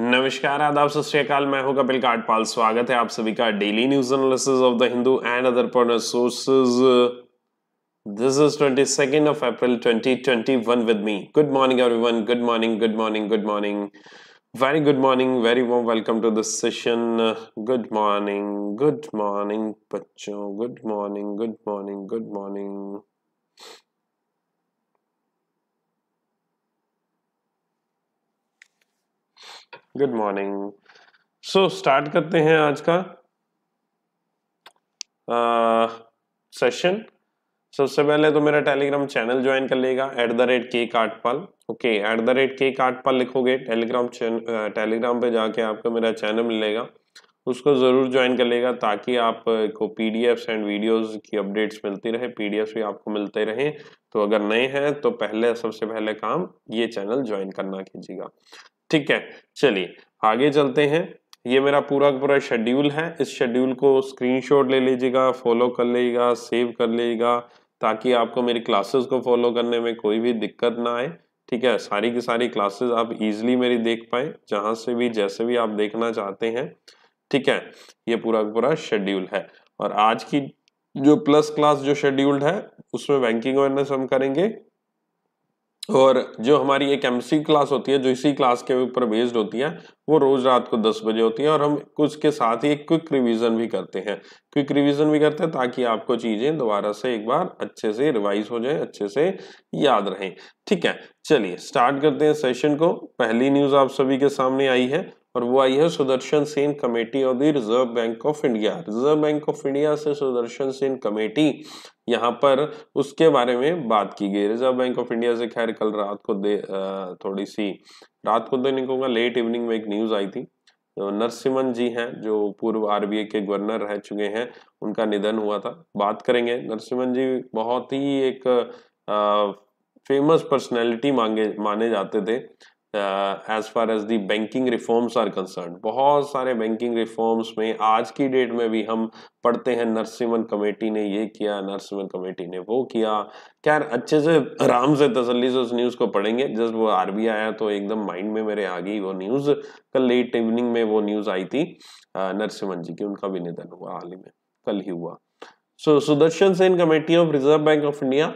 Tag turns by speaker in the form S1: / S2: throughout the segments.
S1: नमस्कार आदाब सत श्रीकाल मैं हूं कपिल काटपाल स्वागत है आप सभी का daily news analysis of the Hindu and other partner sources this is twenty second of April twenty twenty one with me good morning everyone good morning good morning good morning very good morning very warm welcome to this session good morning good morning बच्चों good morning good morning good morning good morning so start करते हैं आज का session सबसे पहले तो मेरा Telegram channel join कर लेगा एट द रेट के काटपाल ओके एट द रेट के काटपाल लिखोगे टेलीग्राम टेलीग्राम पे जाके आपको मेरा चैनल मिलेगा उसको ज़रूर ज्वाइन कर लेगा ताकि आपको P D Fs and videos की अपडेट्स मिलती रहे पी डी एफ्स भी आपको मिलते रहे तो अगर नए हैं तो पहले सबसे पहले काम ये चैनल ज्वाइन करना कीजिएगा ठीक है चलिए आगे चलते हैं ये मेरा पूरा पूरा शेड्यूल है इस शेड्यूल को स्क्रीनशॉट ले लीजिएगा फॉलो कर लीजिएगा सेव कर लीजिएगा ताकि आपको मेरी क्लासेस को फॉलो करने में कोई भी दिक्कत ना आए ठीक है सारी की सारी क्लासेस आप इजीली मेरी देख पाए जहाँ से भी जैसे भी आप देखना चाहते हैं ठीक है ये पूरा पूरा शेड्यूल है और आज की जो प्लस क्लास जो शेड्यूल्ड है उसमें बैंकिंग अवेयरनेस हम करेंगे और जो हमारी एक एमसी क्लास होती है जो इसी क्लास के ऊपर बेस्ड होती है वो रोज रात को दस बजे होती है और हम उसके साथ ही एक क्विक रिवीजन भी करते हैं क्विक रिवीजन भी करते हैं ताकि आपको चीजें दोबारा से एक बार अच्छे से रिवाइज हो जाए अच्छे से याद रहें ठीक है चलिए स्टार्ट करते हैं सेशन को पहली न्यूज आप सभी के सामने आई है और वो आई है Sudarshan Sen committee of the Reserve Bank of India Reserve Bank of India से सुदर्शन सेन कमेटी यहाँ पर उसके बारे में बात की गई रिजर्व बैंक ऑफ इंडिया से खैर कल रात को दे थोड़ी सी रात को तो नहीं कहूँगा लेट इवनिंग में एक न्यूज़ आई थी तो नरसिम्हन जी हैं जो पूर्व आरबीआई के गवर्नर रह चुके हैं उनका निधन हुआ था बात करेंगे नरसिम्हन जी बहुत ही एक आ, फेमस पर्सनैलिटी मांगे माने जाते थे as far as the banking reforms are concern बहुत सारे बैंकिंग रिफॉर्म्स में आज की डेट में भी हम पढ़ते हैं नरसिमन कमेटी ने ये किया नरसिमन कमेटी ने वो किया खैर अच्छे से आराम से तसल्ली से उस न्यूज़ को पढ़ेंगे जस्ट वो आर बी आया तो एकदम माइंड में मेरे आ गई वो न्यूज़ कल लेट इवनिंग में वो न्यूज़ आई थी uh, नरसिमन जी की उनका भी निधन हुआ हाल ही में कल ही हुआ so Sudarshan Sen committee of Reserve Bank of India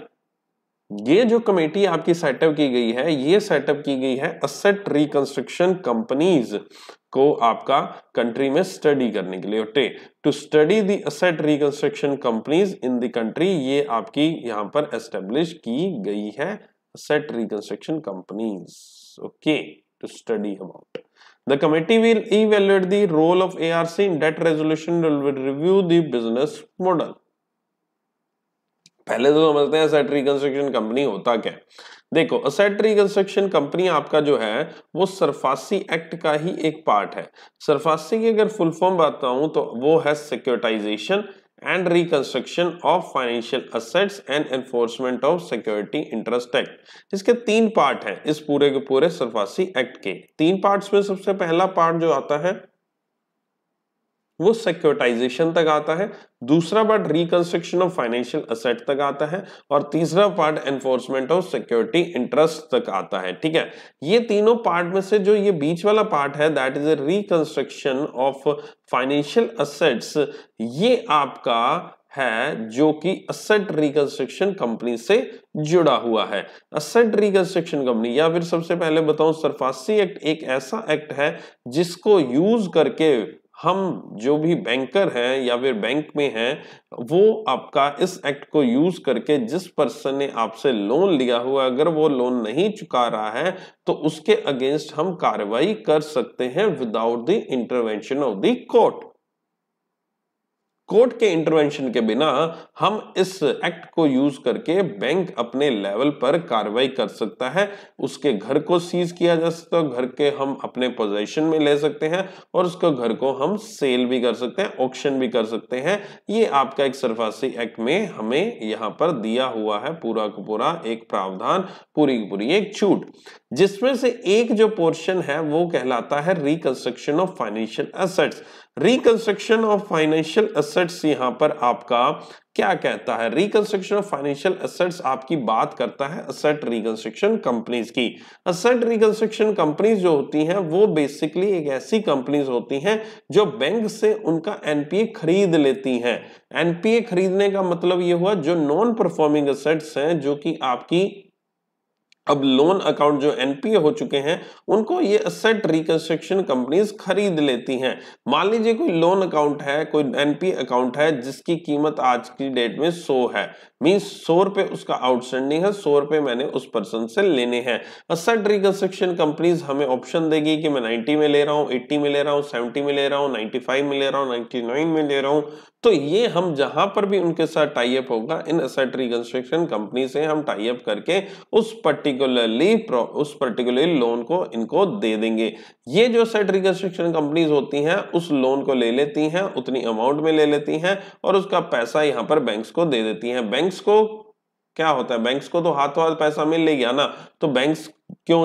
S1: ये जो कमेटी आपकी सेटअप की गई है ये सेटअप की गई है असेट रिकंस्ट्रक्शन कंपनीज को आपका कंट्री में स्टडी करने के लिए to study the asset reconstruction companies in the country ये आपकी यहां पर एस्टेब्लिश की गई है asset reconstruction companies okay to study about the committee will evaluate the role of A R C resolution and will review the पहले तो समझते हैं सेट रिकंस्ट्रक्शन कंपनी होता क्या देखो असेट रिकंस्ट्रक्शन कंपनी आपका जो है वो सरफासी एक्ट का ही एक पार्ट है सरफासी की अगर फुल फॉर्म बताऊं तो वो है securitisation and reconstruction of financial assets and enforcement of security interest act इसके तीन पार्ट हैं इस पूरे के पूरे सरफासी एक्ट के तीन पार्ट्स में सबसे पहला पार्ट जो आता है वो सिक्योरिटाइजेशन तक आता है दूसरा part reconstruction of financial asset तक आता है और तीसरा part enforcement of security interest तक आता है ठीक है ये तीनों पार्ट में से जो ये बीच वाला पार्ट है that is a reconstruction of financial assets ये आपका है जो कि असेट रिकंस्ट्रक्शन कंपनी से जुड़ा हुआ है असेट रिकंस्ट्रक्शन कंपनी या फिर सबसे पहले बताऊं सरफासी एक्ट एक ऐसा एक्ट है जिसको यूज करके हम जो भी बैंकर हैं या फिर बैंक में हैं वो आपका इस एक्ट को यूज करके जिस पर्सन ने आपसे लोन लिया हुआ अगर वो लोन नहीं चुका रहा है तो उसके अगेंस्ट हम कार्रवाई कर सकते हैं without the intervention of the court court के इंटरवेंशन के बिना हम इस एक्ट को यूज करके बैंक अपने लेवल पर कार्रवाई कर सकता है उसके घर को सीज किया जा सकता है घर के हम अपने पोजेशन में ले सकते हैं और उसके घर को हम सेल भी कर सकते हैं ऑक्शन भी कर सकते हैं ये आपका एक सरफासी एक्ट में हमें यहाँ पर दिया हुआ है पूरा का पूरा एक प्रावधान पूरी की पूरी एक छूट जिसमें से एक जो पोर्शन है वो कहलाता है reconstruction of financial assets reconstruction of financial assets यहां पर आपका क्या कहता है रिकंस्ट्रक्शन ऑफ फाइनेंशियल असेट्स आपकी बात करता है असेट रिकंस्ट्रक्शन कंपनीज की असेट रिकंस्ट्रक्शन कंपनीज जो होती हैं वो बेसिकली एक ऐसी कंपनीज होती हैं जो बैंक से उनका एनपीए खरीद लेती हैं एनपीए खरीदने का मतलब ये हुआ जो नॉन परफॉर्मिंग असेट्स हैं जो कि आपकी अब लोन अकाउंट जो एनपीए हो चुके हैं उनको ये असेट रिकंस्ट्रक्शन कंपनीज खरीद लेती हैं मान लीजिए कोई लोन अकाउंट है कोई एनपीए अकाउंट है जिसकी कीमत आज की डेट में सो है मीन्स सौ रुपए उसका आउटस्टैंडिंग है सौ रुपए मैंने उस पर्सन से लेने हैं असट रिकंस्ट्रक्शन कंपनीज हमें ऑप्शन देगी कि मैं 90 में ले रहा हूँ 80 में ले रहा हूँ 70 में ले रहा हूँ 95 में ले रहा हूँ 99 में ले रहा हूँ तो ये हम जहां पर भी उनके साथ टाइप होगा इन असट रिकंस्ट्रक्शन कंपनी से हम टाइप करके उस पर्टिकुलरली उस पर्टिकुलर लोन को इनको दे देंगे ये जो असट रिकंस्ट्रक्शन कंपनीज होती हैं उस लोन को ले लेती हैं उतनी अमाउंट में ले लेती हैं और उसका पैसा यहाँ पर बैंक्स को दे देती हैं बैंक बैंक्स को क्या होता है बैंक्स को तो हाथों हाथ पैसा मिल नहीं गया ना तो बैंक्स क्यों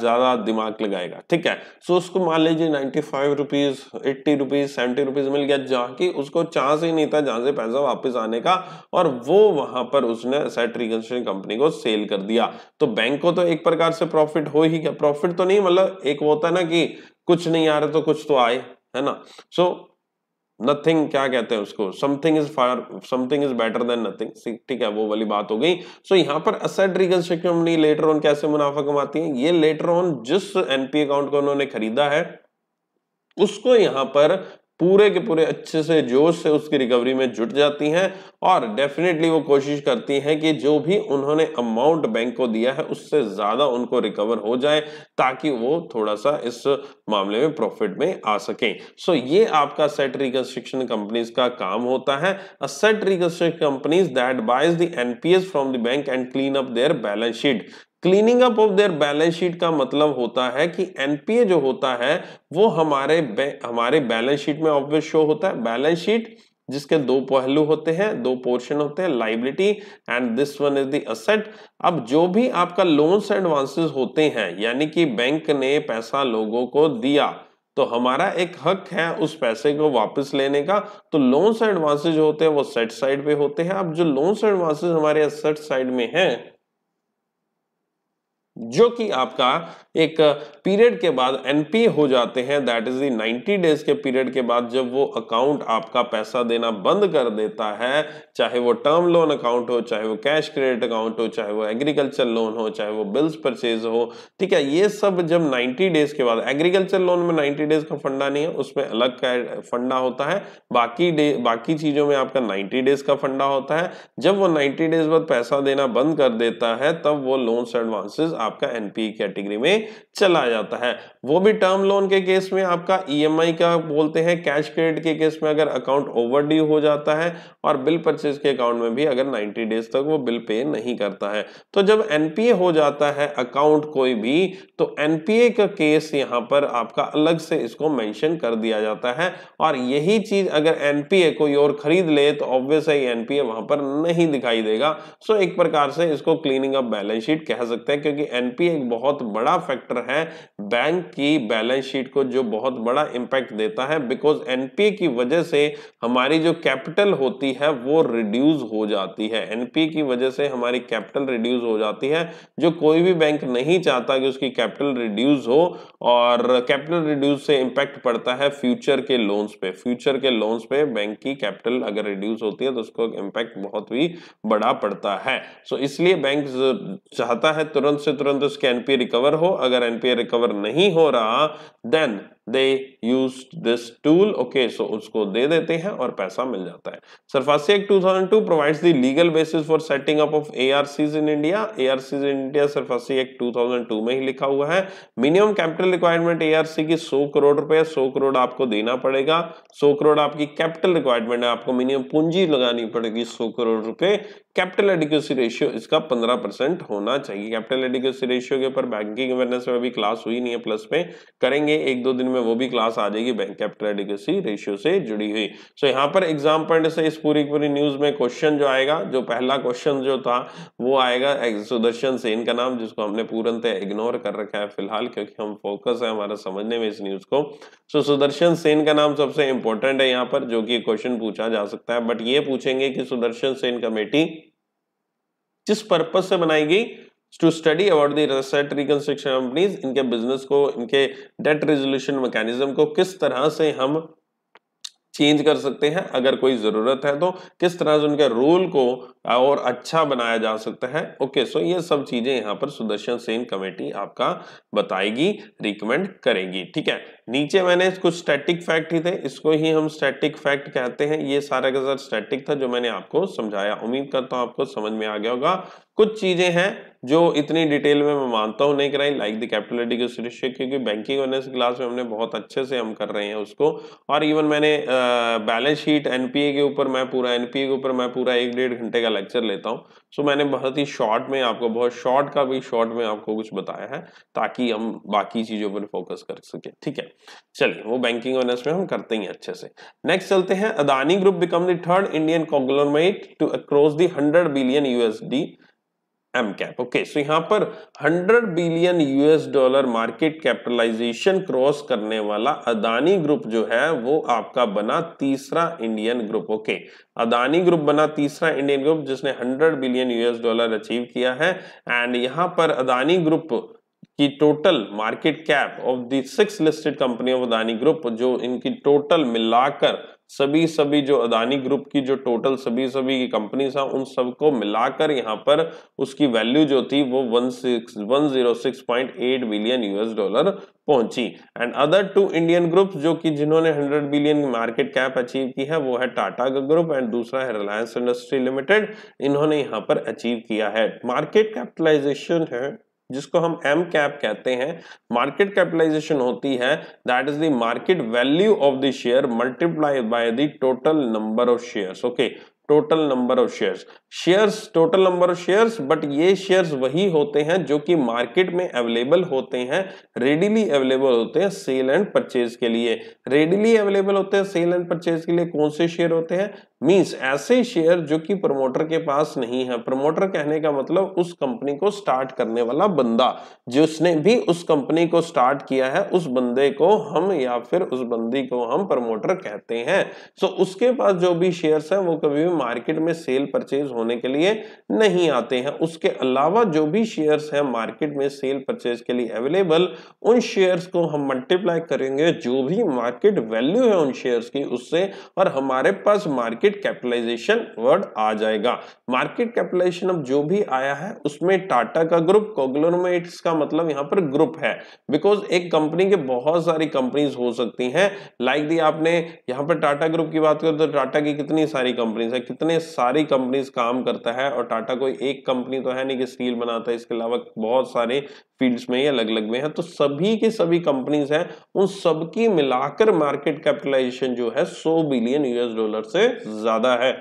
S1: ज्यादा दिमाग लगाएगा ठीक है सो उसको मान लीजिए ninety five rupees eighty rupees seventy rupees मिल गया जहां की उसको चांस ही नहीं था जहां से पैसा वापस आने का और वो वहां पर उसने सेट कंपनी को सेल कर दिया तो बैंक को तो एक प्रकार से प्रॉफिट हो ही गया प्रॉफिट तो नहीं मतलब एक होता है ना कि कुछ नहीं आ रहा तो कुछ तो आए है ना सो so, नथिंग क्या कहते हैं उसको something is far something is better than nothing ठीक है वो वाली बात हो गई सो so, यहाँ पर असेट रिकन्स्ट्रक्शन लेटर ऑन कैसे मुनाफा कमाती है ये लेटर ऑन जिस एनपी अकाउंट को उन्होंने खरीदा है उसको यहां पर पूरे के पूरे अच्छे से जोश से उसकी रिकवरी में जुट जाती हैं और डेफिनेटली वो कोशिश करती हैं कि जो भी उन्होंने अमाउंट बैंक को दिया है उससे ज़्यादा उनको रिकवर हो जाए ताकि वो थोड़ा सा इस मामले में प्रॉफिट में आ सकें सो so, ये आपका सेट रिकंस्ट्रक्शन कंपनीज का काम होता है set reconstruction companies that buys the NPAs from the bank and clean up their balance sheet cleaning up of their balance sheet का मतलब होता है कि एनपीए जो होता है वो हमारे हमारे बैलेंस शीट में ऑब्वियस शो होता है बैलेंस शीट जिसके दो पहलू होते हैं दो पोर्शन होते हैं liability and this one is the asset अब जो भी आपका लोन्स एडवांसेस होते हैं यानी कि बैंक ने पैसा लोगों को दिया तो हमारा एक हक है उस पैसे को वापस लेने का तो लोन्स एडवांसेज होते हैं वो सेट साइड पे होते हैं अब जो लोन्स एडवांसेज हमारे सेट साइड में हैं जो कि आपका एक पीरियड के बाद एनपी हो जाते हैं दैट इज दाइनटी डेज के पीरियड के बाद जब वो अकाउंट आपका पैसा देना बंद कर देता है चाहे वो टर्म लोन अकाउंट हो चाहे वो कैश क्रेडिट अकाउंट हो चाहे वो एग्रीकल्चर लोन हो चाहे वो बिल्स परचेज हो ठीक है ये सब जब 90 डेज के बाद एग्रीकल्चर लोन में 90 डेज का फंडा नहीं है उसमें अलग का फंडा होता है बाकी डे बाकी चीजों में आपका 90 डेज का फंडा होता है जब वो 90 डेज बाद पैसा देना बंद कर देता है तब वो लोन्स एडवांसेस आपका एनपी कैटेगरी में चला जाता है वो भी टर्म लोन के केस में आपका ईएमआई e का बोलते हैं कैश क्रेडिट के केस में अगर अकाउंट ओवरड्यू हो जाता है और बिल परचेज के अकाउंट में भी अगर 90 डेज तक वो बिल पे नहीं करता है तो जब एनपीए हो जाता है अकाउंट कोई भी तो एनपीए का केस यहां पर आपका अलग से इसको मेंशन कर दिया जाता है और यही चीज अगर एनपीए कोई और खरीद ले तो ऑब्वियस है एनपीए वहां पर नहीं दिखाई देगा सो एक प्रकार से इसको क्लीनिंग अप बैलेंस शीट कह सकते हैं क्योंकि एनपीए एक बहुत बड़ा फैक्टर है बैंक की बैलेंस शीट को जो बहुत बड़ा इंपैक्ट देता है बिकॉज एनपीए की वजह से हमारी जो कैपिटल होती है वो रिड्यूस हो जाती है एनपीए की वजह से हमारी कैपिटल रिड्यूस हो जाती है जो कोई भी बैंक नहीं चाहता कि उसकी कैपिटल रिड्यूस हो और कैपिटल रिड्यूस से इंपैक्ट पड़ता है फ्यूचर के लोन्स पे फ्यूचर के लोन्स पे बैंक की कैपिटल अगर रिड्यूस होती है तो उसको इंपैक्ट बहुत ही बड़ा पड़ता है सो so, इसलिए बैंक चाहता है तुरंत से तुरंत उसके एनपीए रिकवर हो अगर एनपीए रिकवर नहीं हो रहा then they use this tool okay so उसको दे देते हैं और पैसा मिल जाता है SARFAESI act 2002 provides the legal basis for setting up of ARCs in India ARCs in India SARFAESI act 2002 में ही लिखा हुआ है मिनिमम कैपिटल रिक्वायरमेंट एआरसी की 100 करोड़ रुपए 100 करोड़ आपको देना पड़ेगा 100 करोड़ आपकी कैपिटल रिक्वायरमेंट है आपको मिनिमम पूंजी लगानी पड़ेगी 100 करोड़ रुपए कैपिटल एडिक्यूसी रेशियो इसका 15 परसेंट होना चाहिए कैपिटल एडिक्यूसी रेशियो के ऊपर बैंकिंग अवेयरनेस में अभी क्लास हुई नहीं है प्लस में करेंगे एक दो दिन में वो भी क्लास आ जाएगी बैंक कैपिटल एडिकेसी रेशियो से जुड़ी हुई सो so, यहाँ पर एग्जाम पॉइंट से इस पूरी पूरी न्यूज में क्वेश्चन जो आएगा जो पहला क्वेश्चन जो था वो आएगा सुदर्शन सेन का नाम जिसको हमने पूर्णतः इग्नोर कर रखा है फिलहाल क्योंकि हम फोकस है हमारा समझने में इस न्यूज को सो so, सुदर्शन सेन का नाम सबसे इंपॉर्टेंट है यहाँ पर जो कि क्वेश्चन पूछा जा सकता है बट ये पूछेंगे कि सुदर्शन सेन कमेटी जिस पर्पज से बनाई गई to study about the asset reconstruction companies इनके बिजनेस को इनके डेट रिजोल्यूशन mechanism को किस तरह से हम चेंज कर सकते हैं अगर कोई ज़रूरत है तो किस तरह से उनके रोल को और अच्छा बनाया जा सकता है ओके सो ये सब चीज़ें यहाँ पर सुदर्शन सेन कमेटी आपका बताएगी रिकमेंड करेगी ठीक है नीचे मैंने कुछ स्टैटिक फैक्ट ही थे इसको ही हम स्टैटिक फैक्ट कहते हैं ये सारा का सर स्टैटिक था जो मैंने आपको समझाया उम्मीद करता हूँ आपको समझ में आ गया होगा कुछ चीजें हैं जो इतनी डिटेल में मैं मानता हूँ नहीं कराई लाइक द कैपिटल एडिकेशन क्योंकि बैंकिंग ऑनर्स क्लास में हमने बहुत अच्छे से हम कर रहे हैं उसको और इवन मैंने बैलेंस शीट एनपीए के ऊपर मैं पूरा एनपीए के ऊपर मैं पूरा एक डेढ़ घंटे का लेक्चर लेता हूँ सो मैंने बहुत ही शॉर्ट में आपको बहुत शॉर्ट का भी शॉर्ट में आपको कुछ बताया है ताकि हम बाकी चीज़ों पर फोकस कर सके ठीक है चलिए वो बैंकिंग ऑनर्स में हम करते हैं अच्छे से नेक्स्ट चलते हैं Adani group become the third Indian conglomerate to across hundred billion USD m cap okay so यहां पर 100 billion US dollar market capitalization cross करने वाला अदानी ग्रुप जो है वो आपका बना तीसरा Indian group okay okay. Adani group बना तीसरा इंडियन ग्रुप जिसने 100 बिलियन यूएस डॉलर अचीव किया है एंड यहां पर अदानी ग्रुप की total market cap of the six listed company of Adani group जो इनकी टोटल मिलाकर सभी सभी जो अदानी ग्रुप की जो टोटल सभी सभी की कंपनी था उन सबको मिलाकर यहाँ पर उसकी वैल्यू जो थी वो one six one zero six point eight billion US dollar पहुंची and other two Indian group जो कि जिन्होंने 100 बिलियन मार्केट कैप अचीव की है वो है टाटा का ग्रुप एंड दूसरा है रिलायंस इंडस्ट्री लिमिटेड इन्होंने यहाँ पर अचीव किया है मार्केट कैपिटलाइजेशन है जिसको हम एम कैप कहते हैं मार्केट कैपिटलाइजेशन होती है that is the market value of the share multiply by the total number of shares okay total number of shares shares total number of shares but ये shares वही होते हैं जो कि मार्केट में अवेलेबल होते हैं रेडीली अवेलेबल होते हैं सेल एंड परचेज के लिए रेडीली अवेलेबल होते हैं सेल एंड परचेज के लिए कौन से शेयर होते हैं मीन्स ऐसे शेयर जो कि प्रमोटर के पास नहीं है प्रमोटर कहने का मतलब उस कंपनी को स्टार्ट करने वाला बंदा जिसने भी उस कंपनी को स्टार्ट किया है उस बंदे को हम या फिर उस बंदी को हम प्रमोटर कहते हैं सो so, उसके पास जो भी शेयर्स हैं वो कभी भी मार्केट में सेल परचेज होने के लिए नहीं आते हैं उसके अलावा जो भी शेयर्स हैं मार्केट में सेल परचेज के लिए अवेलेबल उन शेयर्स को हम मल्टीप्लाई करेंगे जो भी मार्केट वैल्यू है उन शेयर्स की उससे और हमारे पास मार्केट मार्केट कैपिटलाइजेशन वर्ड आ जाएगा मार्केट कैपिटलाइजेशन अब जो भी आया है उसमें टाटा का ग्रुप कोग्लोमेट्स का मतलब यहाँ पर ग्रुप है बिकॉज एक कंपनी के बहुत सारी कंपनीज हो सकती हैं लाइक दी आपने यहाँ पर टाटा ग्रुप की बात करें तो टाटा की कितनी सारी कंपनीज है कितने सारी कंपनीज काम करता है और टाटा कोई एक कंपनी तो है नहीं कि स्टील बनाता है इसके अलावा बहुत सारे फील्ड्स में या अलग अलग में है तो सभी के सभी कंपनीज हैं उन सबकी मिलाकर मार्केट कैपिटलाइजेशन जो है 100 बिलियन यूएस डॉलर से ज्यादा है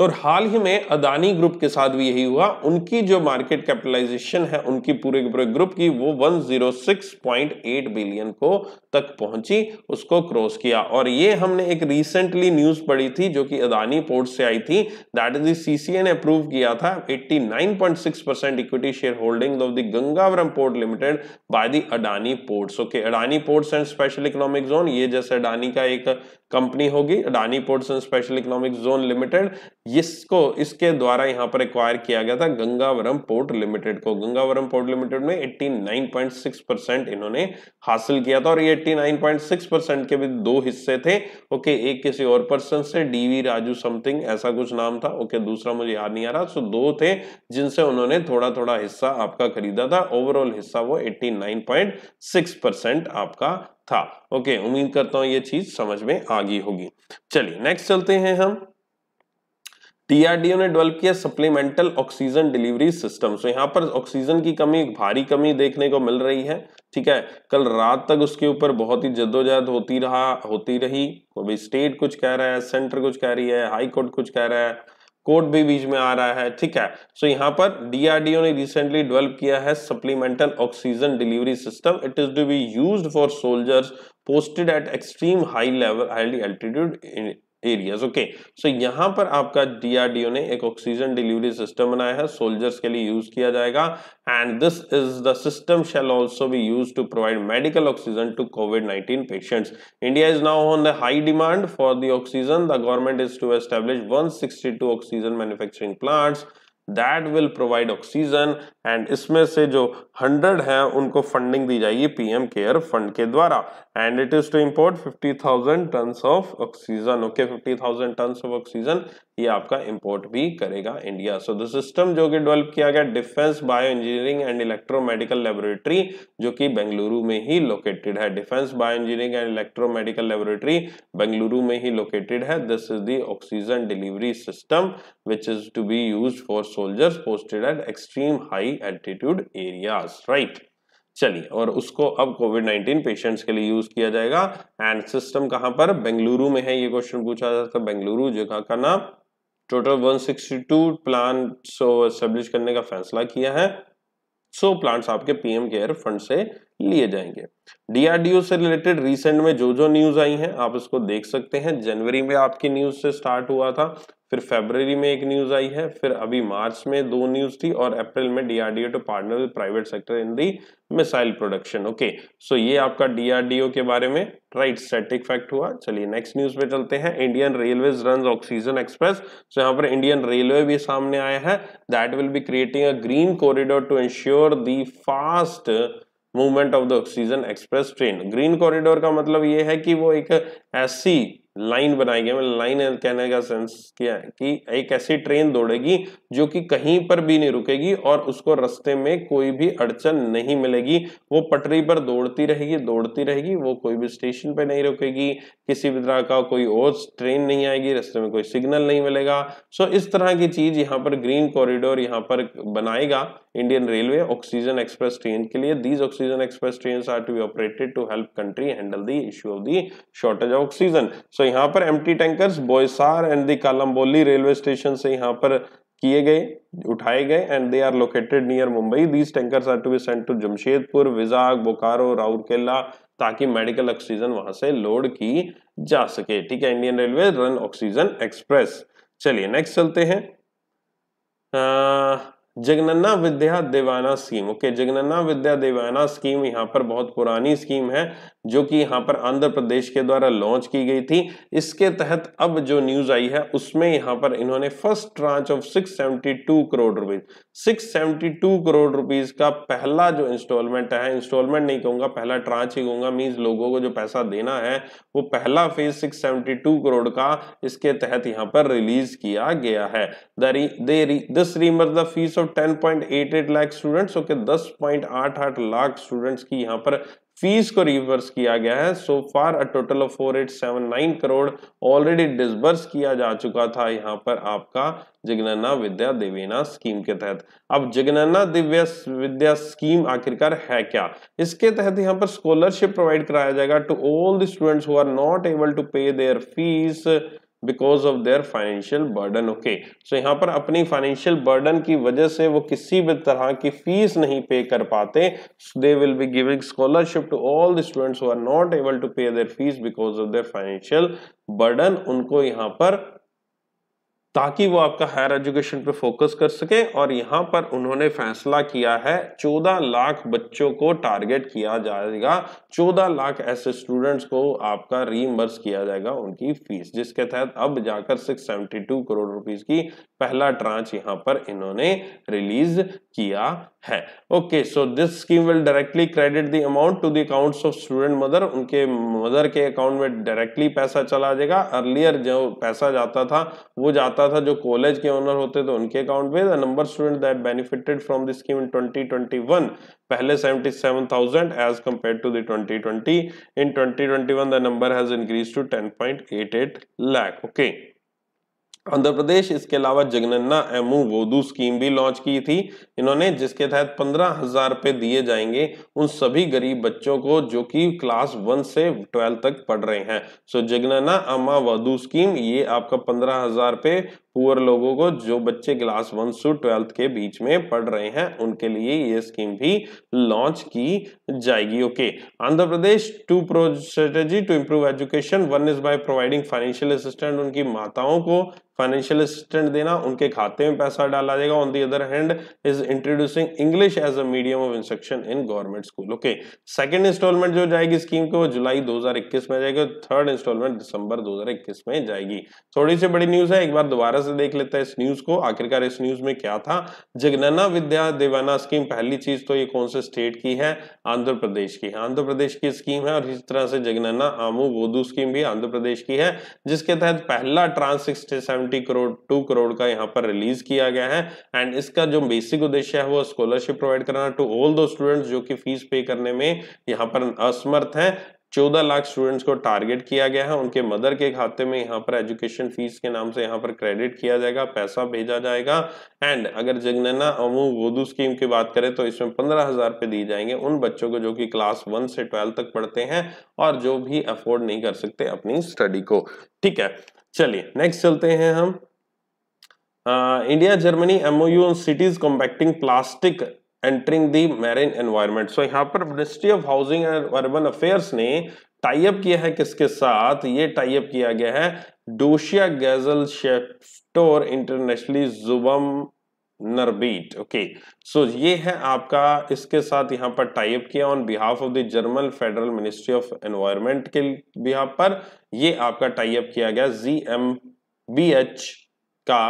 S1: और हाल ही में अदानी ग्रुप के साथ भी यही हुआ उनकी जो मार्केट कैपिटलाइजेशन है उनकी पूरे के पूरे ग्रुप की वो 106.8 बिलियन को तक पहुंची उसको क्रॉस किया और ये हमने एक रिसेंटली न्यूज पढ़ी थी जो कि अदानी पोर्ट से आई थी दैट इज सीसीए ने अप्रूव किया था 89.6 percent equity share holding of the Gangavaram port limited by the Adani ports okay Adani ports and special economic zone ये जैसे अडानी का एक कंपनी होगी Adani ports and special economic zone limited इसको इसके द्वारा यहां पर एक्वायर किया गया था गंगावरम पोर्ट लिमिटेड को गंगावरम पोर्ट लिमिटेड में 89.6 परसेंट इन्होंने हासिल किया था और ये 89.6 परसेंट के भी दो हिस्से थे ओके एक किसी और पर्सन से डीवी राजू समथिंग ऐसा कुछ नाम था ओके दूसरा मुझे याद नहीं आ रहा सो दो थे जिनसे उन्होंने थोड़ा थोड़ा हिस्सा आपका खरीदा था ओवरऑल हिस्सा वो एट्टी आपका था ओके उम्मीद करता हूं ये चीज समझ में आ गई होगी चलिए नेक्स्ट चलते हैं हम डीआरडीओ ने डेवलप किया supplemental oxygen delivery system so यहाँ पर ऑक्सीजन की कमी एक भारी कमी देखने को मिल रही है ठीक है कल रात तक उसके ऊपर बहुत ही जद्दोजहद होती रहा होती रही अभी स्टेट कुछ कह रहा है सेंटर कुछ कह रही है हाई कोर्ट कुछ कह रहा है कोड भी बीच में आ रहा है ठीक है सो so, यहाँ पर डीआरडीओ ने रिसेंटली डेवलप किया है supplemental oxygen delivery system it is to be used for soldiers posted at extreme high level high altitude areas okay so यहां पर आपका डीआरडीओ ने एक ऑक्सीजन डिलीवरी सिस्टम बनाया है सोल्जर्स के लिए यूज किया जाएगा and this is the system shall also be use to provide medical oxygen to covid 19 patients India is now on the high demand for the oxygen the government is to establish 162 oxygen manufacturing plants that will provide oxygen and इसमें से जो hundred है उनको funding दी जाएगी PM care fund के द्वारा and it is to import fifty thousand ton of oxygen okay fifty thousand ton of oxygen ये आपका इंपोर्ट भी करेगा इंडिया सो द सिस्टम जो कि डेवलप किया गया defence bio engineering and electromedical laboratory जो कि बेंगलुरु में ही लोकेटेड है defence bio engineering and electromedical laboratory Bengaluru में ही लोकेटेड है this is the oxygen delivery system which is to be use for soldiers posted at extreme high altitude areas right चलिए और उसको अब कोविड 19 पेशेंट्स के लिए यूज किया जाएगा एंड सिस्टम कहां पर बेंगलुरु में है ये क्वेश्चन पूछा जाता है बेंगलुरु जगह का नाम टोटल 162 प्लांट्स एस्टेब्लिश करने का फैसला किया है सो so, प्लांट्स आपके पीएम केयर फंड से लिए जाएंगे डीआरडीओ से रिलेटेड रिसेंट में जो जो न्यूज आई हैं आप इसको देख सकते हैं जनवरी में आपकी न्यूज से स्टार्ट हुआ था फिर फेब्रवरी में एक न्यूज आई है फिर अभी मार्च में दो न्यूज थी और अप्रैल में DRDO to partner with private sector in the missile production okay so ये आपका डीआरडीओ के बारे में राइट स्टैटिक फैक्ट हुआ चलिए नेक्स्ट न्यूज पे चलते हैं Indian railway run oxygen express so यहाँ पर इंडियन रेलवे भी सामने आया है that will be creating a green corridor to ensure the fast movement of the oxygen express train green corridor का मतलब ये है कि वो एक ऐसी लाइन बनाई गई लाइन मतलब कहने का सेंस क्या है कि एक ऐसी ट्रेन दौड़ेगी जो कि कहीं पर भी नहीं रुकेगी और उसको रास्ते में कोई भी अड़चन नहीं मिलेगी वो पटरी पर दौड़ती रहेगी दौड़ती रहेगी वो कोई भी स्टेशन पे नहीं रुकेगी किसी भी तरह का कोई और ट्रेन नहीं आएगी रास्ते में कोई सिग्नल नहीं मिलेगा सो इस तरह की चीज यहाँ पर ग्रीन कॉरिडोर यहाँ पर बनाएगा Indian railway oxygen express train के लिए these oxygen express train are to be operated to help country handle the issue of the shortage of oxygen so यहाँ पर M T tankers Boisar and the Kalamboli railway station से यहाँ पर किए गए उठाए गए and they are located near Mumbai these tanker are to be sent to Jamshedpur Vizag Bokaro Rourkela ताकि मेडिकल ऑक्सीजन वहां से लोड की जा सके ठीक है Indian railway run oxygen express चलिए नेक्स्ट चलते हैं जगनन्ना विद्या देवाना स्कीम ओके जगनन्ना विद्या देवाना स्कीम यहाँ पर बहुत पुरानी स्कीम है जो कि यहाँ पर आंध्र प्रदेश के द्वारा लॉन्च की गई थी इसके तहत अब जो न्यूज आई है उसमें यहाँ पर इन्होंने first tranche of 672 crore rupees 672 crore rupees का पहला जो इंस्टॉलमेंट है इंस्टॉलमेंट नहीं कहूंगा पहला ट्रांच ही कहूंगा मीन्स लोगों को जो पैसा देना है वो पहला फेज सिक्स करोड़ का इसके तहत यहाँ पर रिलीज किया गया है this reimburse the fees of 10.88 lakh students okay 10.88 lakh students की यहां पर फीस को रिवर्स किया गया है so far a total of 4879 crore already disburse किया जा चुका था यहाँ पर आपका जगनना विद्या दिव्यना स्कीम के तहत अब जगनना दिव्य विद्या स्कीम आखिरकार है क्या इसके तहत यहाँ पर स्कॉलरशिप प्रोवाइड कराया जाएगा to all the students who are not able to pay their fees because of their financial burden okay so यहाँ पर अपनी फाइनेंशियल बर्डन की वजह से वो किसी भी तरह की फीस नहीं पे कर पाते they will be giving scholarship to all the students who are not able to pay their fees because of their financial burden उनको यहाँ पर ताकि वो आपका हायर एजुकेशन पे फोकस कर सके और यहाँ पर उन्होंने फैसला किया है 14 लाख बच्चों को टारगेट किया जाएगा 14 लाख ऐसे स्टूडेंट्स को आपका रीमबर्स किया जाएगा उनकी फीस जिसके तहत अब जाकर 672 करोड़ रुपीस की पहला ट्रांच यहाँ पर इन्होंने रिलीज किया है okay so this scheme will directly credit the amount to the accounts of student mother उनके मदर के अकाउंट में डायरेक्टली पैसा चला आ जाएगा अर्लियर जो पैसा जाता था वो जाता था जो कॉलेज के ओनर होते थे उनके अकाउंट में the number student that benefited from the scheme in 2021 पहले 77,000 as compare to the 2020 in 2021 the number has increase to 10.88 lakh okay okay. Andhra Pradesh इसके अलावा जगनन्ना एमू वोदू स्कीम भी लॉन्च की थी इन्होंने जिसके तहत पंद्रह हजार रुपये दिए जाएंगे उन सभी गरीब बच्चों को जो कि क्लास वन से ट्वेल्व तक पढ़ रहे हैं सो जगनन्ना अम्मा वोदू स्कीम ये आपका पंद्रह हजार रुपये पुअर लोगों को जो बच्चे क्लास वन से ट्वेल्थ के बीच में पढ़ रहे हैं उनके लिए ये स्कीम भी लॉन्च की जाएगी okay Andhra Pradesh two pro strategy to improve education one is by providing financial assistant उनकी माताओं को फाइनेंशियल असिस्टेंट देना उनके खाते में पैसा डाला जाएगा on the other hand is introducing English as a medium of instruction in government school okay second installment जो जाएगी स्कीम को जुलाई 2021 में जाएगी और थर्ड इंस्टॉलमेंट दिसंबर 2021 में जाएगी थोड़ी सी बड़ी न्यूज है एक बार दोबारा से देख लेते हैं इस न्यूज को आखिरकार इस न्यूज में क्या था जगनना विद्या देवाना स्कीम पहली चीज तो ये कौन से स्टेट की है आंध्र प्रदेश की आंध्र प्रदेश की स्कीम है और इस तरह से जगनना आमू गोदू स्कीम भी आंध्र प्रदेश की है जिसके तहत पहला tranche seventy crore two crore का यहाँ पर रिलीज किया गया है एंड इसका जो बेसिक उद्देश्य है वो स्कॉलरशिप प्रोवाइड करना टू ऑल दो स्टूडेंट जो की फीस पे करने में यहाँ पर असमर्थ है चौदह लाख स्टूडेंट्स को टारगेट किया गया है उनके मदर के खाते में यहाँ पर एजुकेशन फीस के नाम से यहाँ पर क्रेडिट किया जाएगा पैसा भेजा जाएगा एंड अगर जगनना अमू गोदू स्कीम की बात करें तो इसमें पंद्रह हजार रुपये दिए जाएंगे उन बच्चों को जो कि क्लास वन से ट्वेल्व तक पढ़ते हैं और जो भी अफोर्ड नहीं कर सकते अपनी स्टडी को ठीक है चलिए नेक्स्ट चलते हैं हम India Germany M O U cities compacting plastic entering the marine environment so यहाँ पर ministry of housing and urban affairs ने टाइप किया है किसके साथ ये टाइप किया गया है डोशिया गैजल शेफ्टोर इंटरनेशनली जुबम नरबीट ओके सो ये है आपका इसके साथ यहाँ पर टाइप किया on behalf of the German federal ministry of environment के बिहाफ पर ये आपका टाइप किया गया जी एम बी एच का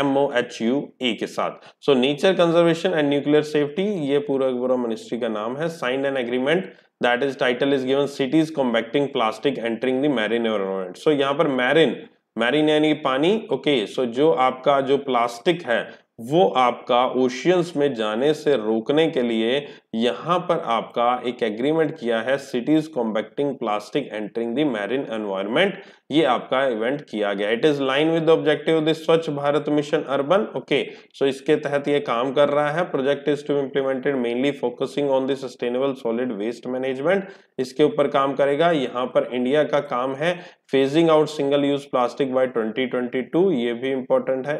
S1: M O H U A के साथ so nature conservation and nuclear safety ये पूरा पूरा मिनिस्ट्री का नाम है sign an agreement that is title is given cities combating plastic entering the marine environment so यहाँ पर मैरिन मैरिन यानी पानी ओके okay, सो so जो आपका जो प्लास्टिक है वो आपका ओशियंस में जाने से रोकने के लिए यहां पर आपका एक एग्रीमेंट किया है cities compacting plastic entering the marine environment ये आपका इवेंट किया गया it is line with objective the Swachh Bharat mission urban okay so इसके तहत ये काम कर रहा है project is to implemented mainly focusing on the sustainable solid waste management इसके ऊपर काम करेगा यहाँ पर इंडिया का काम है phasing out single use plastic by 2022 ये भी इंपॉर्टेंट है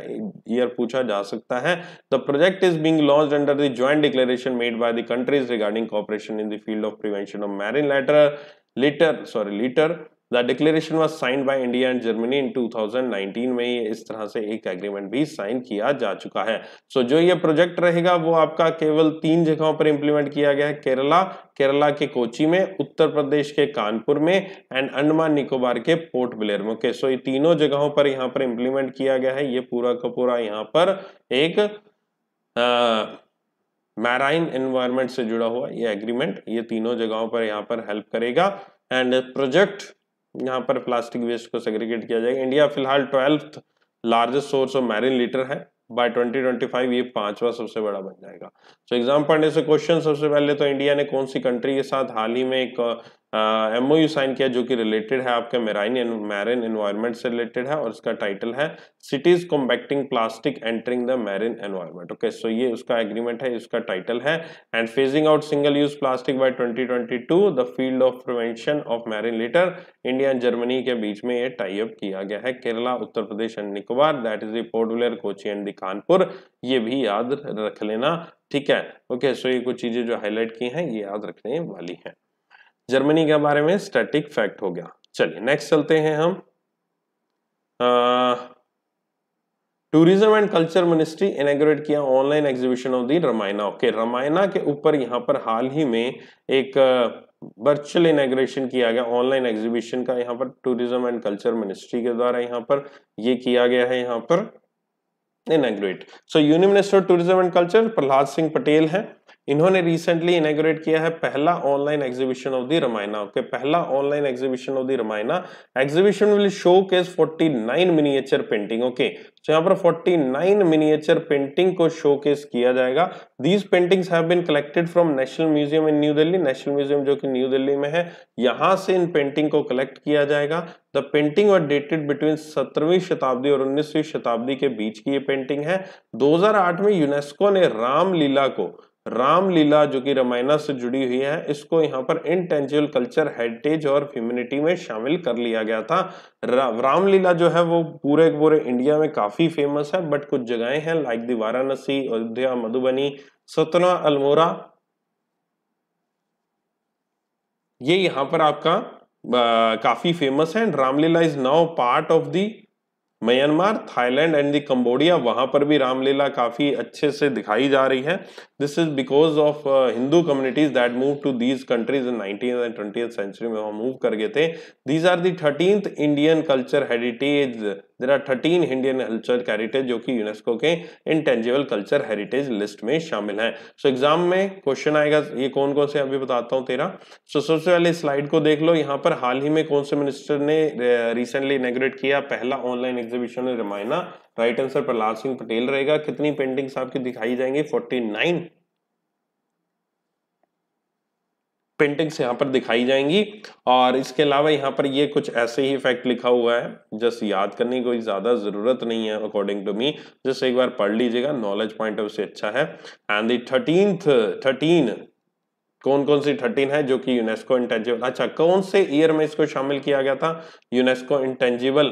S1: ईयर पूछा जा सकता है the project is being launch under the joint declaration made by the countries regarding cooperation in the field of prevention of marine letter litter sorry litter the declaration was sign by India and Germany in 2019 में ये इस तरह से एक agreement भी sign किया जा चुका है सो so, जो ये प्रोजेक्ट रहेगा वो आपका केवल तीन जगहों पर इंप्लीमेंट किया गया है केरला केरला के कोची में उत्तर प्रदेश के कानपुर में एंड अंडमान निकोबार के पोर्ट ब्लेयर में ओके सो ये तीनों जगहों पर यहाँ पर इंप्लीमेंट किया गया है ये पूरा का पूरा यहाँ पर एक आ, मैराइन एनवायरमेंट से जुड़ा हुआ ये एग्रीमेंट ये तीनों जगहों पर यहाँ पर हेल्प करेगा एंड प्रोजेक्ट यहाँ पर प्लास्टिक वेस्ट को सेग्रीगेट किया जाएगा इंडिया फिलहाल twelfth largest source of marine litter है बाय 2025 ये पांचवा सबसे बड़ा बन जाएगा सो so, एग्जाम पढ़ने से क्वेश्चन सबसे पहले तो इंडिया ने कौन सी कंट्री के साथ हाल ही में एक एम ओ यू साइन किया जो कि रिलेटेड है आपके मेराइन मैरिन एनवायरमेंट से रिलेटेड है और इसका टाइटल है cities combating plastic entering the marine environment okay so ये उसका एग्रीमेंट है इसका टाइटल है and phasing out single use plastic by 2022 the field of prevention of marine litter India and Germany के बीच में ये टाई अप किया गया है Kerala Uttar Pradesh and Nicobar that is Port Blair Kochi and Kanpur ये भी याद रख लेना ठीक है ओके सो ये कुछ चीजें जो हाईलाइट की हैं ये याद रखने वाली हैं जर्मनी के बारे में स्टैटिक फैक्ट हो गया चलिए नेक्स्ट चलते हैं हम tourism and culture ministry inaugurate किया online exhibition of the Ramayana okay Ramayana के ऊपर यहाँ पर हाल ही में एक वर्चुअल इनाग्रेशन किया गया ऑनलाइन एग्जीबिशन का यहाँ पर टूरिज्म एंड कल्चर मिनिस्ट्री के द्वारा यहाँ पर ये किया गया है यहाँ पर inaugurate so union minister tourism and culture Prahlad Singh Patel है इन्होंने रिसेंटली इनग्रेट किया है पहला online exhibition of the Ramayana okay पहला online exhibition of the Ramayana exhibition will showcase forty nine miniature painting okay so यहाँ पर 49 मिनिएचर पेंटिंग को शो केस किया जाएगा these paintings have been collected from national museum in New Delhi national museum जो कि new Delhi में है यहाँ से इन पेंटिंग को कलेक्ट किया जाएगा the painting were dated between सत्रहवीं शताब्दी और उन्नीसवीं शताब्दी के बीच की ये पेंटिंग है 2008 में यूनेस्को ने रामलीला को रामलीला जो कि रामायणा से जुड़ी हुई है इसको यहाँ पर इनटेंजिबल कल्चर हेरिटेज और फ्यूमिनिटी में शामिल कर लिया गया था रामलीला जो है वो पूरे पूरे इंडिया में काफी फेमस है बट कुछ जगहें हैं लाइक दी वाराणसी अयोध्या मधुबनी सतना अल्मोरा ये यहाँ पर आपका आ, काफी फेमस है Ramlila is now part of the Myanmar Thailand and the Cambodia वहाँ पर भी रामलीला काफ़ी अच्छे से दिखाई जा रही है this is because of Hindu communities that move to these countries in nineteen and twenty century में वहाँ मूव कर गए थे these are the thirteenth Indian culture heritage there are thirteen Indian culture heritage जो कि यूनेस्को के इंटेंजिबल कल्चर हेरिटेज लिस्ट में शामिल है सो so, एग्जाम में क्वेश्चन आएगा ये कौन कौन से अभी बताता हूँ तेरा सो so, सबसे पहले स्लाइड को देख लो यहाँ पर हाल ही में कौन से मिनिस्टर ने रिसेंटली इनग्रेट किया पहला ऑनलाइन एग्जीबिशन है राइट आंसर प्रहलाद सिंह पटेल रहेगा कितनी पेंटिंग्स आपकी दिखाई जाएंगी फोर्टी नाइन पेंटिंग्स यहाँ पर दिखाई जाएंगी और इसके अलावा यहाँ पर ये कुछ ऐसे ही इफेक्ट लिखा हुआ है जस्ट याद करने की कोई ज़्यादा ज़रूरत नहीं है अकॉर्डिंग टू मी जस्ट एक बार पढ़ लीजिएगा नॉलेज पॉइंट ऑफ से अच्छा है एंड दर्टीन थर्टीन कौन कौन सी थर्टीन है जो कि यूनेस्को इंटेंजिबल अच्छा कौन से ईयर में इसको शामिल किया गया था UNESCO intangible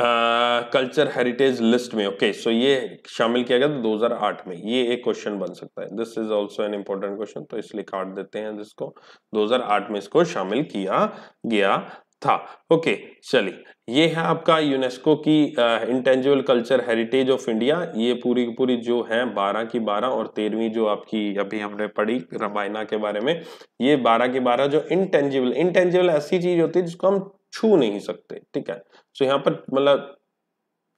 S1: culture heritage list में ओके okay, सो so ये शामिल किया गया था 2008 में ये एक क्वेश्चन बन सकता है this is also an important question तो इसलिए काट देते हैं जिसको 2008 में इसको शामिल किया गया था ओके okay, चलिए ये है आपका यूनेस्को की intangible culture heritage of India ये पूरी पूरी जो है बारह की बारह और तेरहवीं जो आपकी अभी हमने पढ़ी रामायणा के बारे में ये बारह की बारह जो इंटेंजिबल इंटेंजिबल ऐसी चीज होती है जिसको हम छू नहीं सकते ठीक है सो यहाँ पर मतलब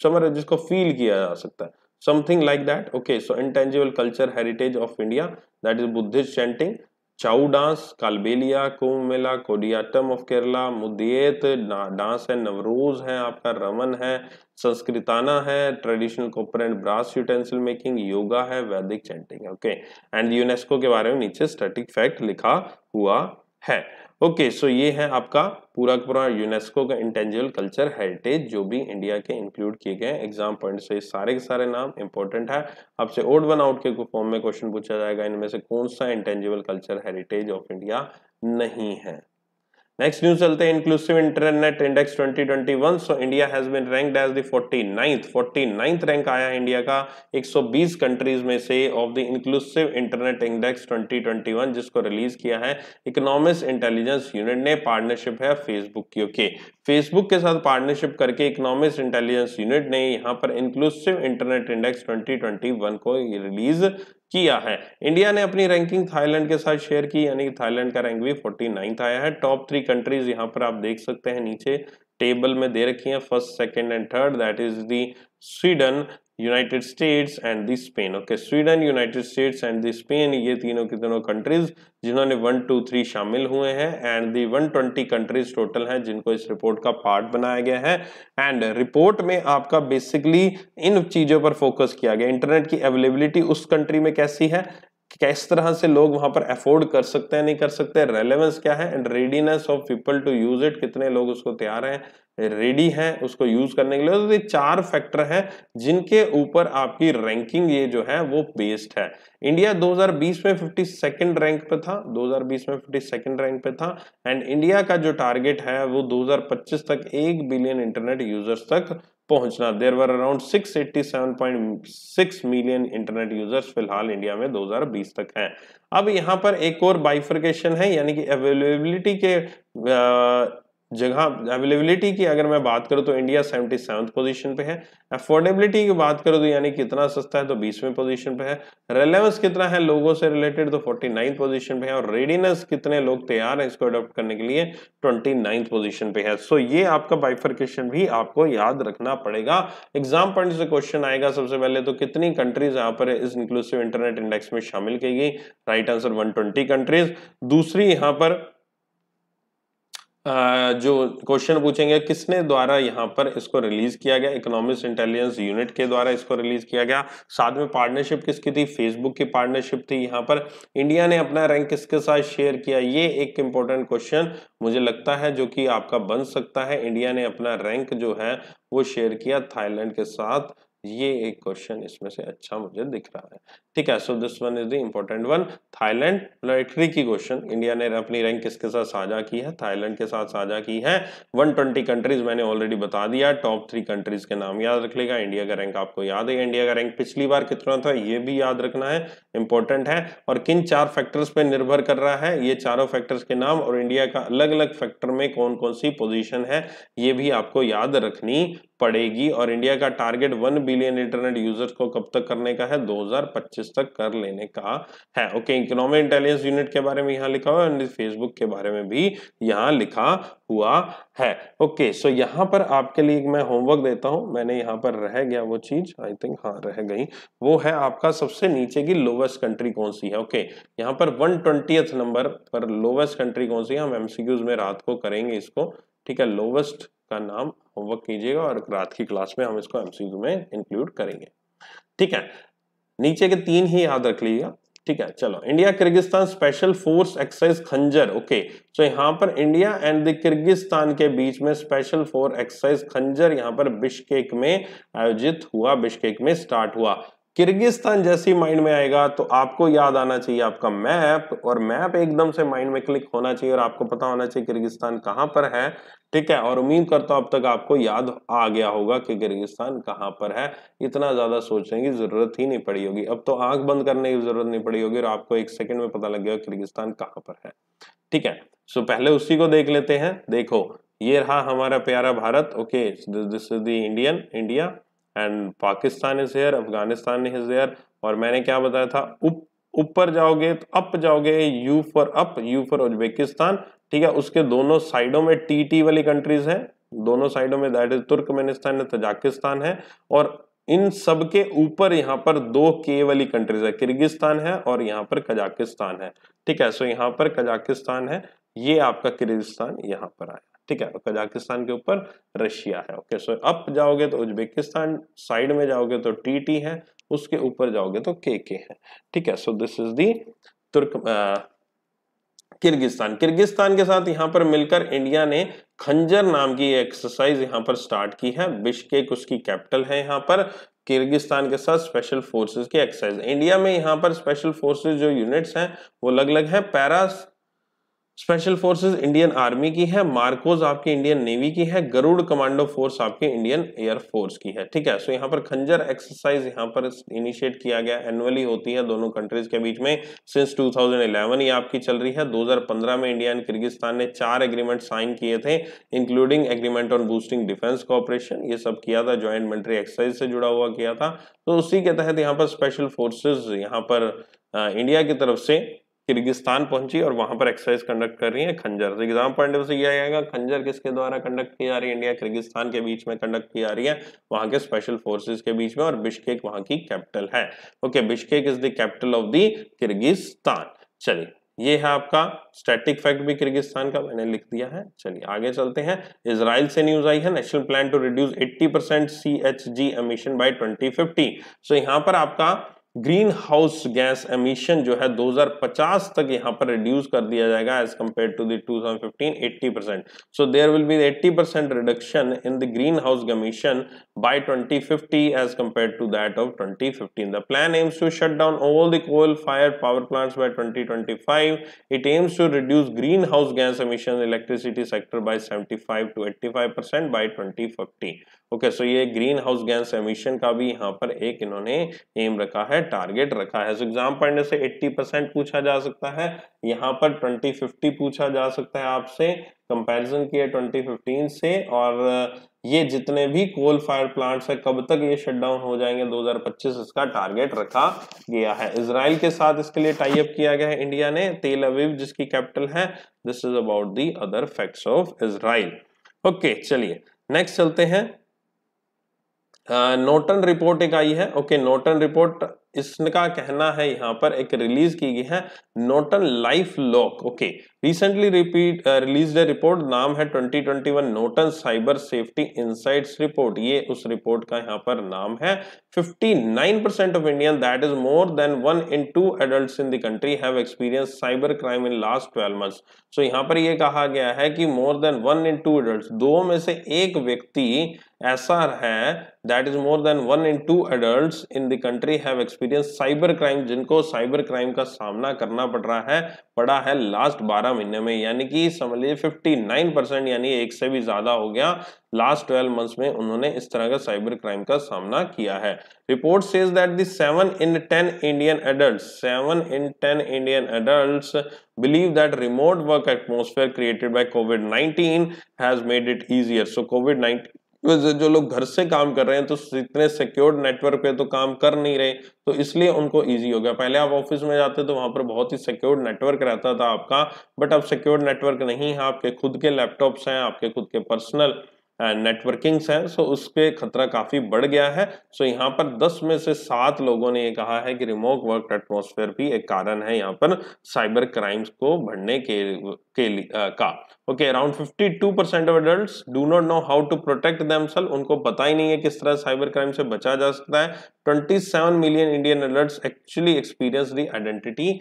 S1: समझ रहे जिसको फील किया जा सकता है something like that okay so intangible culture heritage of India that is Buddhist chanting Chhau dance Kalbelia Kumbh Mela Koodiyattam of Kerala Mudiyettu dance है नवरोज है आपका रमन है संस्कृताना है traditional copper and brass utensil making yoga है Vedic chanting okay and UNESCO के बारे में नीचे स्टैटिक फैक्ट लिखा हुआ है ओके okay, सो so ये है आपका पूरा पूरा यूनेस्को का इंटेंजिबल कल्चर हेरिटेज जो भी इंडिया के इंक्लूड किए गए एग्जाम पॉइंट से सारे के सारे नाम इंपॉर्टेंट है आपसे ओड वन आउट के फॉर्म में क्वेश्चन पूछा जाएगा इनमें से कौन सा intangible culture heritage of India नहीं है नेक्स्ट न्यूज चलते हैं inclusive internet index 2021 so India has been ranked as the 49th 49th rank आया इंडिया का 120 कंट्रीज में से of the inclusive internet index 2021 जिसको रिलीज किया है इकोनॉमिक्स इंटेलिजेंस यूनिट ने पार्टनरशिप है फेसबुक की ओके फेसबुक के साथ पार्टनरशिप करके इकोनॉमिक्स इंटेलिजेंस यूनिट ने यहाँ पर इंक्लूसिव इंटरनेट इंडेक्स 2021 को रिलीज किया है इंडिया ने अपनी रैंकिंग थाईलैंड के साथ शेयर की यानी कि थाईलैंड का रैंक भी फोर्टी आया है टॉप थ्री कंट्रीज यहां पर आप देख सकते हैं नीचे टेबल में दे रखी हैं first second and third that is the Sweden United States and the Spain okay Sweden United States and the Spain ये तीनों की तीनों कंट्रीज जिन्होंने वन टू थ्री शामिल हुए हैं and the one twenty countries total हैं जिनको इस रिपोर्ट का पार्ट बनाया गया है एंड रिपोर्ट में आपका बेसिकली इन चीज़ों पर फोकस किया गया इंटरनेट की अवेलेबिलिटी उस कंट्री में कैसी है क्या इस तरह से लोग वहां पर अफोर्ड कर सकते हैं नहीं कर सकते रेलेवेंस क्या है and readiness of people to use it कितने लोग उसको तैयार हैं रेडी हैं उसको यूज करने के लिए तो ये चार फैक्टर हैं जिनके ऊपर आपकी रैंकिंग ये जो है वो बेस्ड है इंडिया 2020 में 52 रैंक पे था 2020 में 52 रैंक पे था एंड इंडिया का जो टारगेट है वो 2025 तक एक बिलियन इंटरनेट यूजर्स तक पहुंचना there were around 687.6 million internet users फिलहाल इंडिया में 2020 तक हैं अब यहाँ पर एक और बाइफर्केशन है यानी कि अवेलेबिलिटी के जगह अवेलेबिलिटी की अगर मैं बात करूँ तो इंडिया सेवेंटी सेवन्थ पोजीशन पे है अफोर्डेबिलिटी की बात करूँ तो यानी कितना सस्ता है तो बीसवें पोजीशन पे है रेलेवेंस कितना है लोगों से रिलेटेड तो फोर्टी नाइन्थ पोजीशन पे है और रेडीनेस कितने लोग तैयार हैं इसको अडोप्ट करने के लिए ट्वेंटी नाइन्थ पोजीशन पे है सो so, ये आपका बाइफर्केशन भी आपको याद रखना पड़ेगा एग्जाम पॉइंट से क्वेश्चन आएगा सबसे पहले तो कितनी कंट्रीज यहाँ पर इस इंक्लूसिव इंटरनेट इंडेक्स में शामिल की गई राइट आंसर वन कंट्रीज दूसरी यहाँ पर जो क्वेश्चन पूछेंगे किसने द्वारा यहाँ पर इसको रिलीज किया गया इकोनॉमिक इंटेलिजेंस यूनिट के द्वारा इसको रिलीज किया गया साथ में पार्टनरशिप किसकी थी फेसबुक की पार्टनरशिप थी यहाँ पर इंडिया ने अपना रैंक किसके साथ शेयर किया ये एक इंपॉर्टेंट क्वेश्चन मुझे लगता है जो कि आपका बन सकता है इंडिया ने अपना रैंक जो है वो शेयर किया थाईलैंड के साथ ये एक क्वेश्चन इसमें से अच्छा मुझे दिख रहा है ठीक है so this one is the important one Thailand military की क्वेश्चन इंडिया ने अपनी रैंक किसके साथ साझा की है थाईलैंड के साथ साझा की है 120 कंट्रीज मैंने ऑलरेडी बता दिया टॉप थ्री कंट्रीज के नाम याद रख लेगा इंडिया का रैंक आपको याद है इंडिया का रैंक पिछली बार कितना था ये भी याद रखना है इंपॉर्टेंट है और किन चार फैक्टर्स पर निर्भर कर रहा है ये चारों फैक्टर्स के नाम और इंडिया का अलग अलग फैक्टर में कौन कौन सी पोजिशन है ये भी आपको याद रखनी पड़ेगी और इंडिया का target one billion internet users को कब तक करने का है दो इंटेलिजेंस तक कर लेने का है ओके इकोनॉमिक इंटेलिजेंस यूनिट के बारे में यहाँ लिखा हुआ है फेसबुक के बारे में भी यहाँ लिखा हुआ है ओके सो यहाँ पर आपके लिए मैं होमवर्क देता हूँ मैंने यहाँ पर रह गया वो चीज आई थिंक हाँ रह गई वो है आपका सबसे नीचे की लोवेस्ट कंट्री कौन सी है ओके यहाँ पर वन ट्वेंटियथ नंबर पर लोवेस्ट कंट्री कौन सी है हम एमसीक्यूज में रात को करेंगे इसको ठीक है लोवेस्ट का नाम होमवर्क कीजिएगा और रात की क्लास में हम इसको एमसीक्यू में इंक्लूड करेंगे ठीक है नीचे के तीन ही याद रख लीजिएगा ठीक है चलो India Kyrgyzstan special force exercise Khanjar okay so यहाँ पर इंडिया एंड द किर्गिस्तान के बीच में स्पेशल फोर एक्सरसाइज खंजर यहाँ पर बिश्केक में आयोजित हुआ बिश्केक में स्टार्ट हुआ किर्गिस्तान जैसी माइंड में आएगा तो आपको याद आना चाहिए आपका मैप और मैप एकदम से माइंड में क्लिक होना चाहिए और आपको पता होना चाहिए किर्गिस्तान कहाँ पर है ठीक है और उम्मीद करता हूं अब तक आपको याद आ गया होगा कि किर्गिस्तान कहां पर है इतना ज़्यादा सोचने की ज़रूरत ही नहीं पड़ी होगी अब तो आंख बंद करने की ज़रूरत नहीं पड़ी होगी और आपको एक सेकंड में पता लग गया किर्गिस्तान कहां पर है ठीक है सो पहले उसी को देख लेते हैं देखो ये रहा हमारा प्यारा भारत okay this is the Indian India and Pakistan is here Afghanistan is here और मैंने क्या बताया था उप ऊपर जाओगे तो अप जाओगे U for up U for Uzbekistan ठीक है उसके दोनों साइडों में टी टी वाली कंट्रीज है दोनों साइडों में दैट इज तुर्कमेनिस्तान है तजाकिस्तान है और इन सब के ऊपर यहाँ पर दो के वाली कंट्रीज है किर्गिस्तान है और यहाँ पर कजाकिस्तान है ठीक है सो यहाँ पर कजाकिस्तान है ये आपका किर्गिस्तान यहाँ पर आया ठीक है कजाकिस्तान के ऊपर रशिया है ओके सो अप जाओगे तो उज्बेकिस्तान साइड में जाओगे तो टीटी है उसके ऊपर जाओगे तो के के है ठीक है सो दिस इज दी तुर्क किर्गिस्तान किर्गिस्तान के साथ यहाँ पर मिलकर इंडिया ने खंजर नाम की एक्सरसाइज यहाँ पर स्टार्ट की है बिश्केक उसकी कैपिटल है यहाँ पर किर्गिस्तान के साथ स्पेशल फोर्सेस की एक्सरसाइज इंडिया में यहाँ पर स्पेशल फोर्सेस जो यूनिट्स हैं वो अलग अलग हैं para special forces Indian army की है मार्कोज आपकी इंडियन नेवी की है गरुड़ कमांडो फोर्स आपके इंडियन एयर फोर्स की है ठीक है सो यहाँ पर खंजर एक्सरसाइज यहाँ पर इनिशिएट किया गया एनुअली होती है दोनों कंट्रीज के बीच में सिंस 2011 ये आपकी चल रही है 2015 में इंडिया एंड किर्गिस्तान ने चार एग्रीमेंट साइन किए थे including agreement on boosting defence cooperation ये सब किया था ज्वाइंट मिलिट्री एक्सरसाइज से जुड़ा हुआ किया था तो उसी के तहत यहाँ पर स्पेशल फोर्सेज यहाँ पर इंडिया की तरफ से किर्गिस्तान पहुंची और वहां पर एक्सरसाइज कंडक्ट कर रही है खंजर तो एग्जाम पॉइंट से यह आएगा खंजर किसके द्वारा कंडक्ट की जा रही है इंडिया किर्गिस्तान के बीच में कंडक्ट की जा रही है वहां के स्पेशल फोर्सेस के बीच में और बिश्केक वहां की कैपिटल है okay Bishkek is the capital of the Kyrgyzstan चलिए ये है आपका स्टैटिक फैक्ट भी किर्गिस्तान का मैंने लिख दिया है चलिए आगे चलते हैं इसराइल से न्यूज आई है national plan to reduce 80 percent C H G emission by twenty so यहां पर आपका ग्रीन हाउस गैस एमिशन जो है 2050 तक यहां पर रिड्यूस कर दिया जाएगा as compare to the 2015 80 percent so there will be 80 percent reduction in the green house emission by 2050 as compare to that of 2015 the plan aims to shut down all the coal fire power plants by 2025 it aims to reduce green house gas emission electricity sector by seventy to eighty percent by twenty okay so ये green house gas emission का भी यहाँ पर एक इन्होंने M रखा है target रखा है सो एग्जाम पढ़ने से 80 परसेंट पूछा जा सकता है यहाँ पर 2050 पूछा जा सकता है आपसे कंपैरिजन किया 2015 से और ये जितने भी कोल फायर प्लांट्स है कब तक ये शटडाउन हो जाएंगे 2025 इसका टारगेट रखा गया है इसराइल के साथ इसके लिए टाइप किया गया है इंडिया ने तेल अवीव जिसकी कैपिटल है this is about the other facts of Israel okay चलिए नेक्स्ट चलते हैं नोटन हाँ, रिपोर्ट एक आई है ओके नोटन रिपोर्ट इसका कहना है यहां पर एक रिलीज की गई है Norton life lock okay recently repeat release released report नाम है 2021 Norton cyber safety insights report ये उस रिपोर्ट का यहाँ पर नाम है 59 percent of Indian that is more than one in two adult in the country have experience cyber crime in last 12 months so यहाँ पर ये कहा गया है कि more than one in two adult दो में से एक व्यक्ति ऐसा है that is more than one in two adult in the country have experience cyber crime जिनको साइबर क्राइम का सामना करना पड़ रहा है पड़ा है लास्ट बारह ग्यारह महीने में यानी कि समझ लीजिए फिफ्टी नाइन परसेंट यानी एक से भी ज्यादा हो गया लास्ट ट्वेल्व मंथ्स में उन्होंने इस तरह का साइबर क्राइम का सामना किया है report says that the seven in ten Indian adult seven in ten Indian adult believe that remote work atmosphere created by covid nineteen has made it easier so covid nineteen जो लोग घर से काम कर रहे हैं तो इतने सिक्योर्ड नेटवर्क पे तो काम कर नहीं रहे तो इसलिए उनको इजी हो गया पहले आप ऑफिस में जाते तो वहां पर बहुत ही सिक्योर्ड नेटवर्क रहता था आपका बट अब सिक्योर्ड नेटवर्क नहीं है आपके खुद के लैपटॉप्स हैं आपके खुद के पर्सनल नेटवर्किंग्स हैं सो उसके खतरा काफ़ी बढ़ गया है सो यहाँ पर 10 में से सात लोगों ने ये कहा है कि रिमोट वर्क एटमोसफेयर भी एक कारण है यहाँ पर साइबर क्राइम्स को बढ़ने के के आ, का okay around 52 percent of adult do not know how to protect them उनको पता ही नहीं है किस तरह साइबर क्राइम से बचा जा सकता है 27 million Indian adult actually experience the identity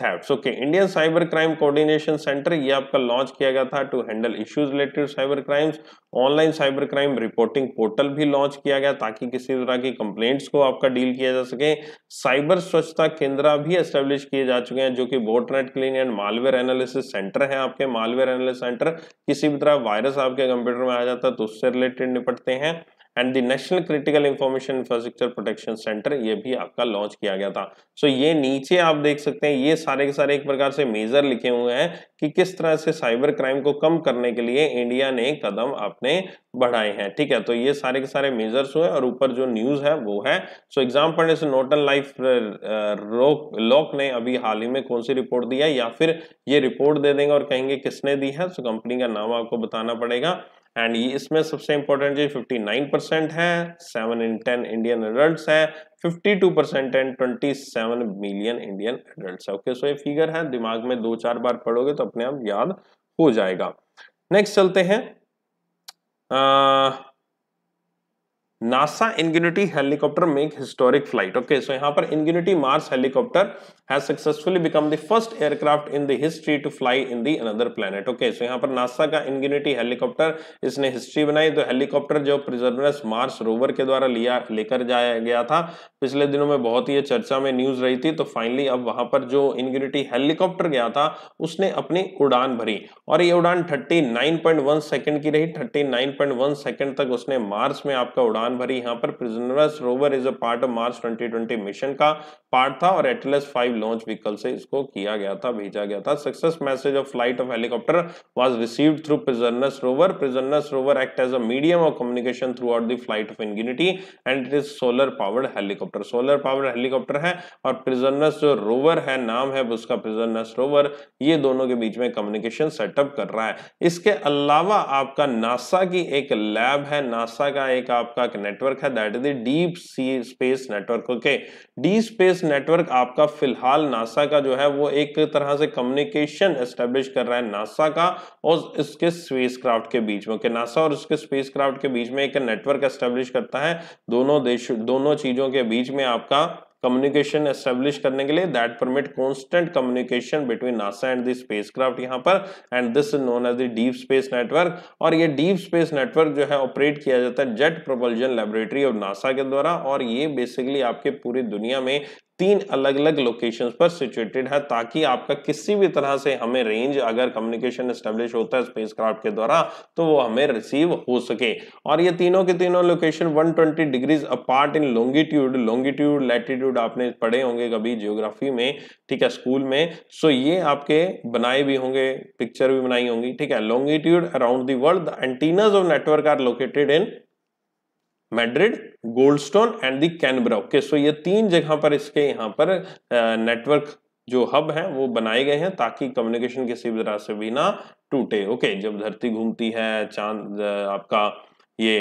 S1: thefts okay Indian cyber crime coordination centre ये आपका लॉन्च किया गया था to handle issues related cyber crimes online cyber crime reporting portal भी लॉन्च किया गया ताकि किसी तरह की कंप्लेंट्स को आपका डील किया जा सके साइबर स्वच्छता केंद्र भी एस्टेब्लिश किए जा चुके हैं जो कि botnet clean and malware analysis centre है आपके मालवेयर एनालिसिस सेंटर किसी भी तरह वायरस आपके कंप्यूटर में आ जाता है तो उससे रिलेटेड निपटते हैं and the national critical information infrastructure protection centre ये भी आपका लॉन्च किया गया था सो so ये नीचे आप देख सकते हैं ये सारे के सारे एक प्रकार से मेजर लिखे हुए हैं कि किस तरह से साइबर क्राइम को कम करने के लिए इंडिया ने कदम अपने बढ़ाए हैं ठीक है तो ये सारे के सारे मेजर्स हुए और ऊपर जो न्यूज है वो है सो एग्जाम पढ़ने से नोटन लाइफ रोक लॉक ने अभी हाल ही में कौन सी रिपोर्ट दी है या फिर ये रिपोर्ट दे देंगे और कहेंगे किसने दी है सो so, कंपनी का नाम आपको बताना पड़ेगा एंड इसमें सबसे इंपॉर्टेंट चीज 59 परसेंट है seven in ten Indian adult fifty 52 percent and 27 million Indian adult okay so ये फिगर है दिमाग में दो चार बार पढ़ोगे तो अपने आप याद हो जाएगा नेक्स्ट चलते हैं NASA Ingenuity helicopter make historic flight okay so यहां पर Ingenuity Mars helicopter has successfully become the first aircraft in the history to fly in the another planet okay so यहाँ पर नासा का इंग्यूनिटी हेलीकॉप्टर इसने history बनाई तो helicopter जो प्रिजर्वनस Mars rover के द्वारा लिया लेकर जाया गया था पिछले दिनों में बहुत ही चर्चा में न्यूज रही थी तो फाइनली अब वहां पर जो इंग्यूनिटी हेलीकॉप्टर गया था उसने अपनी उड़ान भरी और ये उड़ान थर्टी सेकेंड की रही थर्टी सेकेंड तक उसने मार्स में आपका उड़ान भरी यहाँ पर Perseverance rover is a part of Mars 2020 mission का पार्ट था और एटलस फाइव लॉन्च व्हीकल से इसको किया गया था भेजा गया था success message of flight of helicopter was received through Perseverance rover Perseverance rover act as a medium of communication throughout the flight of Ingenuity and it is solar powered helicopter solar powered helicopter है और प्रिजनस जो rover है नाम है उसका प्रिजनस rover ये दोनों के बीच में कम्युनिकेशन सेटअप कर रहा है इसके अलावा आपका नासा की एक लैब है नासा का एक आपका नेटवर्क है that is the deep sea space network okay the space network आपका फिलहाल नासा का जो है वो एक तरह से कम्युनिकेशन एस्टेब्लिश कर रहा है नासा का और इसके स्पेस क्राफ्ट के बीच में नासा और उसके स्पेस क्राफ्ट के बीच में एक नेटवर्क एस्टेब्लिश करता है दोनों देश दोनों चीजों के बीच में आपका कम्युनिकेशन एस्टेब्लिश करने के लिए that permit constant communication between NASA and the spacecraft यहां पर and this is known as the deep space network और ये डीप स्पेस नेटवर्क जो है ऑपरेट किया जाता है jet propulsion laboratory of NASA के द्वारा और ये बेसिकली आपके पूरी दुनिया में तीन अलग अलग लोकेशंस पर सिचुएटेड है ताकि आपका किसी भी तरह से हमें रेंज अगर कम्युनिकेशन स्टेब्लिश होता है स्पेसक्राफ्ट के द्वारा तो वो हमें रिसीव हो सके और ये तीनों के तीनों location 120 degrees apart in longitude longitude latitude आपने पढ़े होंगे कभी जियोग्राफी में ठीक है स्कूल में सो ये आपके बनाए भी होंगे पिक्चर भी बनाई होंगी ठीक है longitude around the world antennas of network are located in Madrid Goldstone and the Canberra okay so ये तीन जगह पर इसके यहाँ पर नेटवर्क जो हब हैं वो बनाए गए हैं ताकि कम्युनिकेशन किसी भी तरह से भी ना टूटे ओके जब धरती घूमती है चांद आपका ये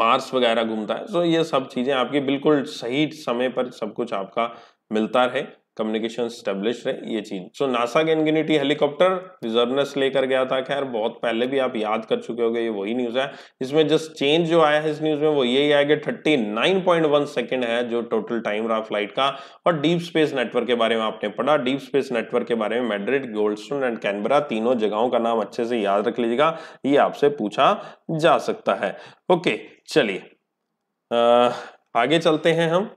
S1: मार्स वगैरह घूमता है सो ये सब चीजें आपकी बिल्कुल सही समय पर सब कुछ आपका मिलता रहे कम्युनिकेशन स्टेब्लिश रहे ये चीज सो नासा गेनगिनिटी हेलीकॉप्टर रिजर्वनेस लेकर गया था खैर बहुत पहले भी आप याद कर चुके हो ये वही न्यूज है इसमें जस्ट चेंज जो आया है इस न्यूज में वो यही आया कि thirty nine point one second है जो टोटल टाइम रहा फ्लाइट का और डीप स्पेस नेटवर्क के बारे में आपने पढ़ा डीप स्पेस नेटवर्क के बारे में मेड्रिड गोल्डस्टोन एंड कैनबरा तीनों जगहों का नाम अच्छे से याद रख लीजिएगा ये आपसे पूछा जा सकता है ओके चलिए आगे चलते हैं हम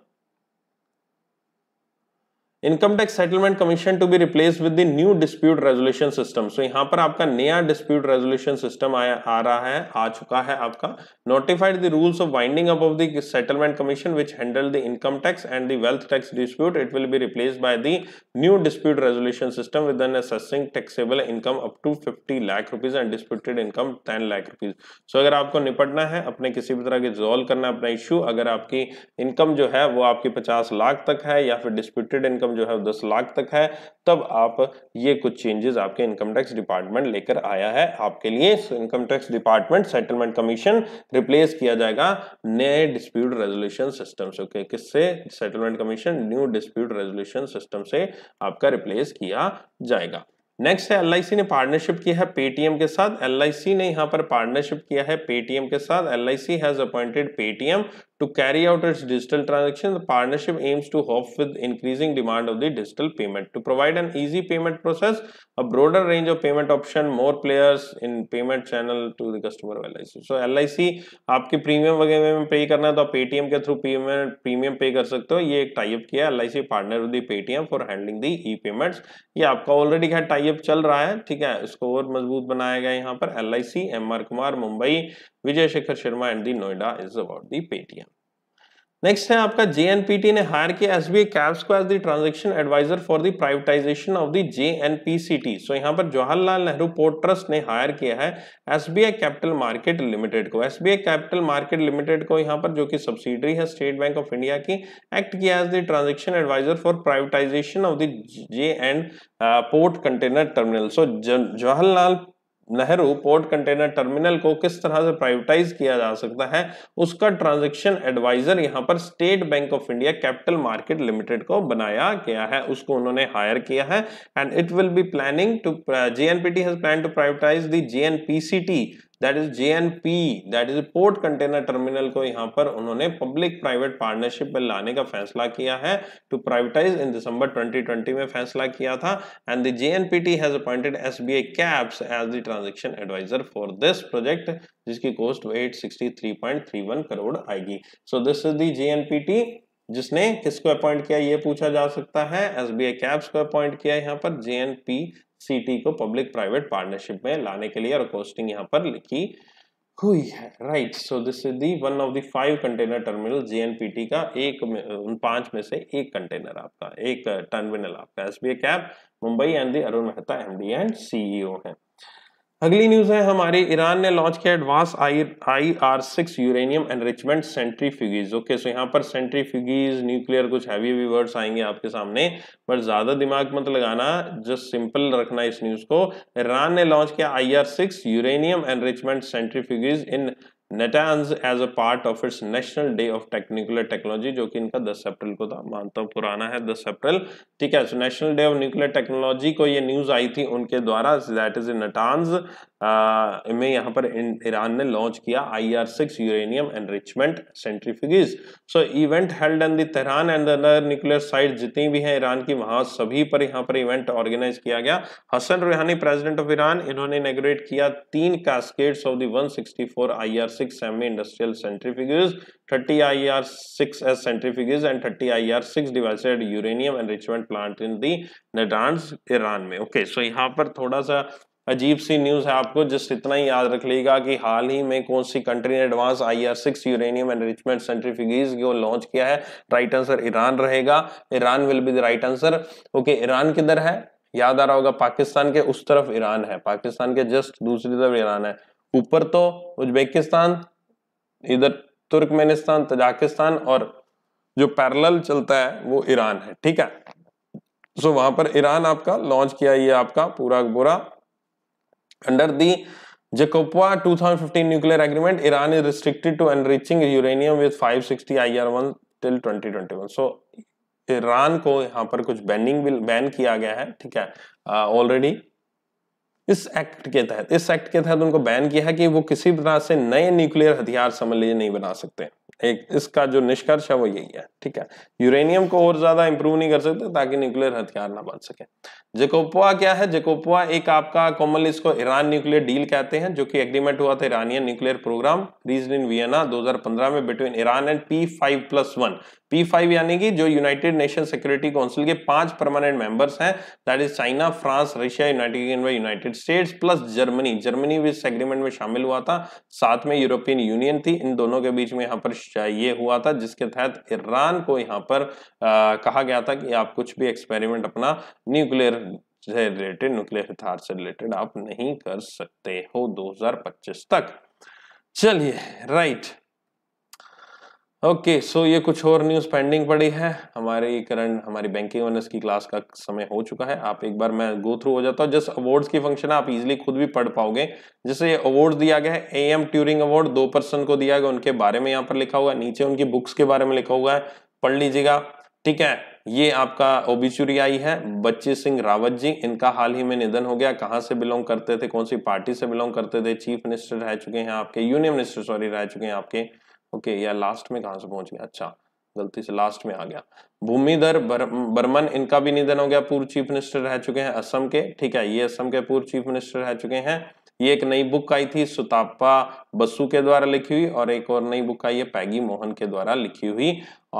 S1: income tax settlement commission to be replace with the new dispute resolution system so यहाँ पर आपका नया डिस्प्यूट रेजोल्यूशन सिस्टम आया आ रहा है आ चुका है आपका notified the rules of winding up of the settlement commission which handle the income tax and the wealth tax dispute it will be replace by the new dispute resolution system with an assessing taxable income up to fifty lakh rupees and disputed income ten lakh rupees so अगर आपको निपटना है अपने किसी भी तरह के resolve करना अपना इश्यू अगर आपकी इनकम जो है वो आपकी पचास लाख तक है या फिर डिस्प्यूटेड इनकम इनकम जो है दस लाख तक है तब आप ये कुछ चेंजेस आपके इनकम टैक्स डिपार्टमेंट लेकर आया है आपके लिए income tax department settlement commission replace किया जाएगा नए डिस्प्यूट रेजोल्यूशन सिस्टम से ओके किससे settlement commission new dispute resolution system से आपका रिप्लेस किया जाएगा नेक्स्ट है एल ने पार्टनरशिप किया है पेटीएम के साथ एल ने यहाँ पर पार्टनरशिप किया है पेटीएम के साथ L has appointed Paytm To carry out its digital transaction, the partnership aims to hope with increasing demand of the digital payment. To provide an easy payment process, a broader range of payment option, more players in payment channel to the customer of LIC. So LIC aapke premium वगैरह mein pay karna hai to paytm ke through payment premium pay kar sakte ho ye ek tie up kiya lic partner with the paytm for handling the e payments ye aapka already क्या tie up chal raha hai theek hai और aur mazboot banaya gaya पर L I C M R Kumar Vijay Shekhar Sharma and the Noida is about the Paytm next है आपका JNPT ने hire किया SBI caps को as the transaction advisor for the privatisation of the JNPCT so यहाँ पर Jawaharlal Nehru port trust ने hire किया है एसबीआई कैपिटल मार्केट लिमिटेड को एसबीआई कैपिटल मार्केट लिमिटेड को यहाँ पर जो कि सब्सिडरी है स्टेट बैंक ऑफ इंडिया की एक्ट किया as the transaction advisor for privatisation of the J and port container terminal so Jawaharlal Nehru port container terminal को किस तरह से प्राइवेटाइज किया जा सकता है उसका ट्रांजैक्शन एडवाइजर यहां पर state bank of India capital market limited को बनाया गया है उसको उन्होंने हायर किया है and it will be planning to JNPT has plan to privatise the JNPCT that is J N P that is port container terminal को यहाँ पर उन्होंने पब्लिक प्राइवेट पार्टनरशिप में लाने का फैसला किया है टू प्राइवेटाइज इन दिसंबर 2020 में फैसला किया था and the J N P T has appointed S B I caps as the transaction advisor for this project जिसकी कॉस्ट 863.31 करोड़ आएगी so this is the JNPT जिसने किसको अपॉइंट किया ये पूछा जा सकता है एस बी आई कैप्स को अपॉइंट किया यहाँ पर जे एन पी सिटी को पब्लिक प्राइवेट पार्टनरशिप में लाने के लिए और कोस्टिंग यहाँ पर लिखी हुई है right so this is the one of the five container terminal JNPT का एक उन पांच में से एक कंटेनर आपका एक टर्मिनल आपका SBI cap Mumbai and the Arun Mehta MD and CEO है अगली न्यूज है हमारी ईरान ने लॉन्च किया advance I I R six uranium enrichment centrifuges okay so यहाँ पर सेंट्रीफ्यूगीज न्यूक्लियर कुछ हैवी हैवी वर्ड्स आएंगे आपके सामने पर ज्यादा दिमाग मत लगाना जस्ट सिंपल रखना इस न्यूज को ईरान ने लॉन्च किया I R six uranium enrichment centrifuges in Natanz as a part of its national day of technical technology जो कि इनका 10 अप्रैल को था मानता हूँ पुराना है 10 अप्रैल ठीक है so national day of nuclear technology को ये न्यूज़ आई थी उनके द्वारा दैट इज नटांस में यहाँ पर ईरान ने लॉन्च किया I R six uranium enrichment centrifuges so event held and Tehran and other nuclear site जितनी भी हैं ईरान की वहाँ सभी पर यहाँ पर इवेंट ऑर्गेनाइज किया गया हसन रूहानी प्रेजिडेंट ऑफ ईरान इन्होंने इनग्रेट किया तीन cascades of four I R six semi-industrial centrifuges, 30 IR6S centrifuges, and 30 IR6 devices at uranium enrichment plant in the Natanz, Iran में. Okay, so यहाँ पर थोड़ा सा अजीब सी न्यूज़ है आपको जस्ट इतना ही याद रख लीजिएगा कि हाल ही में कौन सी कंट्री ने advance I R six uranium enrichment centrifuges को लॉन्च किया है राइट आंसर ईरान रहेगा Iran will be the right answer okay Iran किधर है याद आ रहा होगा पाकिस्तान के उस तरफ ईरान है पाकिस्तान के जस्ट दूसरी तरफ ईरान है ऊपर तो उज्बेकिस्तान इधर तुर्कमेनिस्तान तजाकिस्तान और जो पैरेलल चलता है वो ईरान है ठीक है सो वहां पर ईरान आपका लॉन्च किया ये आपका पूरा बुरा under the Jacopa 2015 nuclear agreement, Iran is restricted to enriching uranium with 560 IR1 till 2021. So Iran को यहाँ पर कुछ बैनिंग भी बैन किया गया है ठीक है ऑलरेडी uh, इस एक्ट के तहत इस एक्ट के तहत उनको बैन किया है कि वो किसी तरह से नए न्यूक्लियर हथियार समझ लिए नहीं बना सकते एक इसका जो निष्कर्ष है वो यही है ठीक है यूरेनियम को और ज्यादा इंप्रूव नहीं कर सकते ताकि न्यूक्लियर हथियार ना बन सके जेकोपुआ क्या है जेकोपुआ एक आपका कॉमन इसको ईरान न्यूक्लियर डील कहते हैं जो कि एग्रीमेंट हुआ था Iranian nuclear programme reason in Vienna 2015 में between Iran and P five plus one P five यानी कि जो यूनाइटेड नेशन सिक्योरिटी काउंसिल के पांच परमानेंट मेंबर्स हैं that is China France Russia United Kingdom United States plus Germany Germany भी इस agreement में शामिल हुआ था साथ में यूरोपियन यूनियन थी इन दोनों के बीच में यहाँ पर ये हुआ था जिसके तहत ईरान को यहाँ पर आ, कहा गया था कि आप कुछ भी एक्सपेरिमेंट अपना न्यूक्लियर से रिलेटेड न्यूक्लियर हथियार से रिलेटेड आप नहीं कर सकते हो पच्चीस तक चलिए right okay okay, so so ये कुछ और न्यूज़ पेंडिंग पड़ी है हमारी करंट हमारी बैंकिंग ऑनर्स की क्लास का समय हो चुका है आप एक बार मैं गो थ्रू हो जाता हूँ जस्ट अवार्ड्स की फंक्शन आप इजीली खुद भी पढ़ पाओगे जैसे ये अवार्ड दिया गया है ए एम ट्यूरिंग अवार्ड दो पर्सन को दिया गया उनके बारे में यहाँ पर लिखा हुआ है नीचे उनकी बुक्स के बारे में लिखा हुआ है पढ़ लीजिएगा ठीक है ये आपका ओबीचुरी आई है बच्चे सिंह रावत जी इनका हाल ही में निधन हो गया कहाँ से बिलोंग करते थे कौन सी पार्टी से बिलोंग करते थे चीफ मिनिस्टर रह चुके हैं आपके यूनियन मिनिस्टर सॉरी रह चुके हैं आपके ओके या लास्ट में कहाँ से पहुंच गया अच्छा गलती से लास्ट में आ गया भूमिधर बर, बर्मन इनका भी निधन हो गया पूर्व चीफ मिनिस्टर रह चुके हैं असम के ठीक है ये असम के पूर्व चीफ मिनिस्टर रह चुके हैं ये एक नई बुक आई थी सुतापा बसु के द्वारा लिखी हुई और एक और नई बुक आई है पैगी मोहन के द्वारा लिखी हुई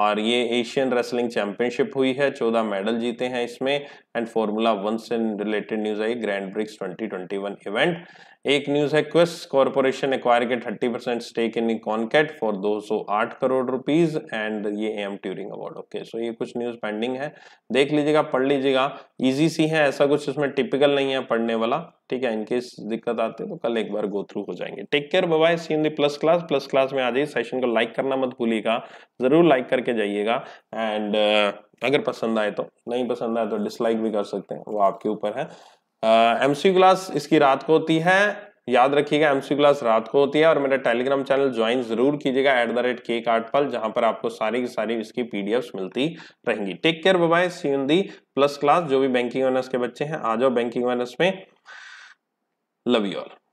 S1: और ये एशियन रेसलिंग चैंपियनशिप हुई है चौदह मेडल जीते हैं इसमें एंड फॉर्मूला वन से रिलेटेड न्यूज आई ग्रैंड ब्रिक्स 2021 इवेंट एक न्यूज है क्विस कॉरपोरेशन एक्वायर के 30 percent stake in Conneqt for 208 crore rupees and ये M Turing award okay so ये कुछ न्यूज पेंडिंग है देख लीजिएगा पढ़ लीजिएगा इजी सी है ऐसा कुछ इसमें टिपिकल नहीं है पढ़ने वाला ठीक है इनकेस दिक्कत आती है तो कल एक बार गो थ्रू हो जाएंगे take care bye see in the plus class plus class में आ जाइए सेशन को लाइक करना मत भूलिएगा जरूर लाइक करके जाइएगा एंड अगर पसंद आए तो नहीं पसंद आए तो डिसलाइक भी कर सकते हैं वो आपके ऊपर है एम सी क्लास इसकी रात को होती है याद रखिएगा एमसी क्लास रात को होती है और मेरा टेलीग्राम चैनल ज्वाइन जरूर कीजिएगा एट द रेट के पर जहां पर आपको सारी की सारी इसकी पीडीएफ मिलती रहेंगी take care bye see in the plus class जो भी बैंकिंग ऑनर्स के बच्चे हैं आ जाओ बैंकिंग ऑनर्स में लव यू ऑल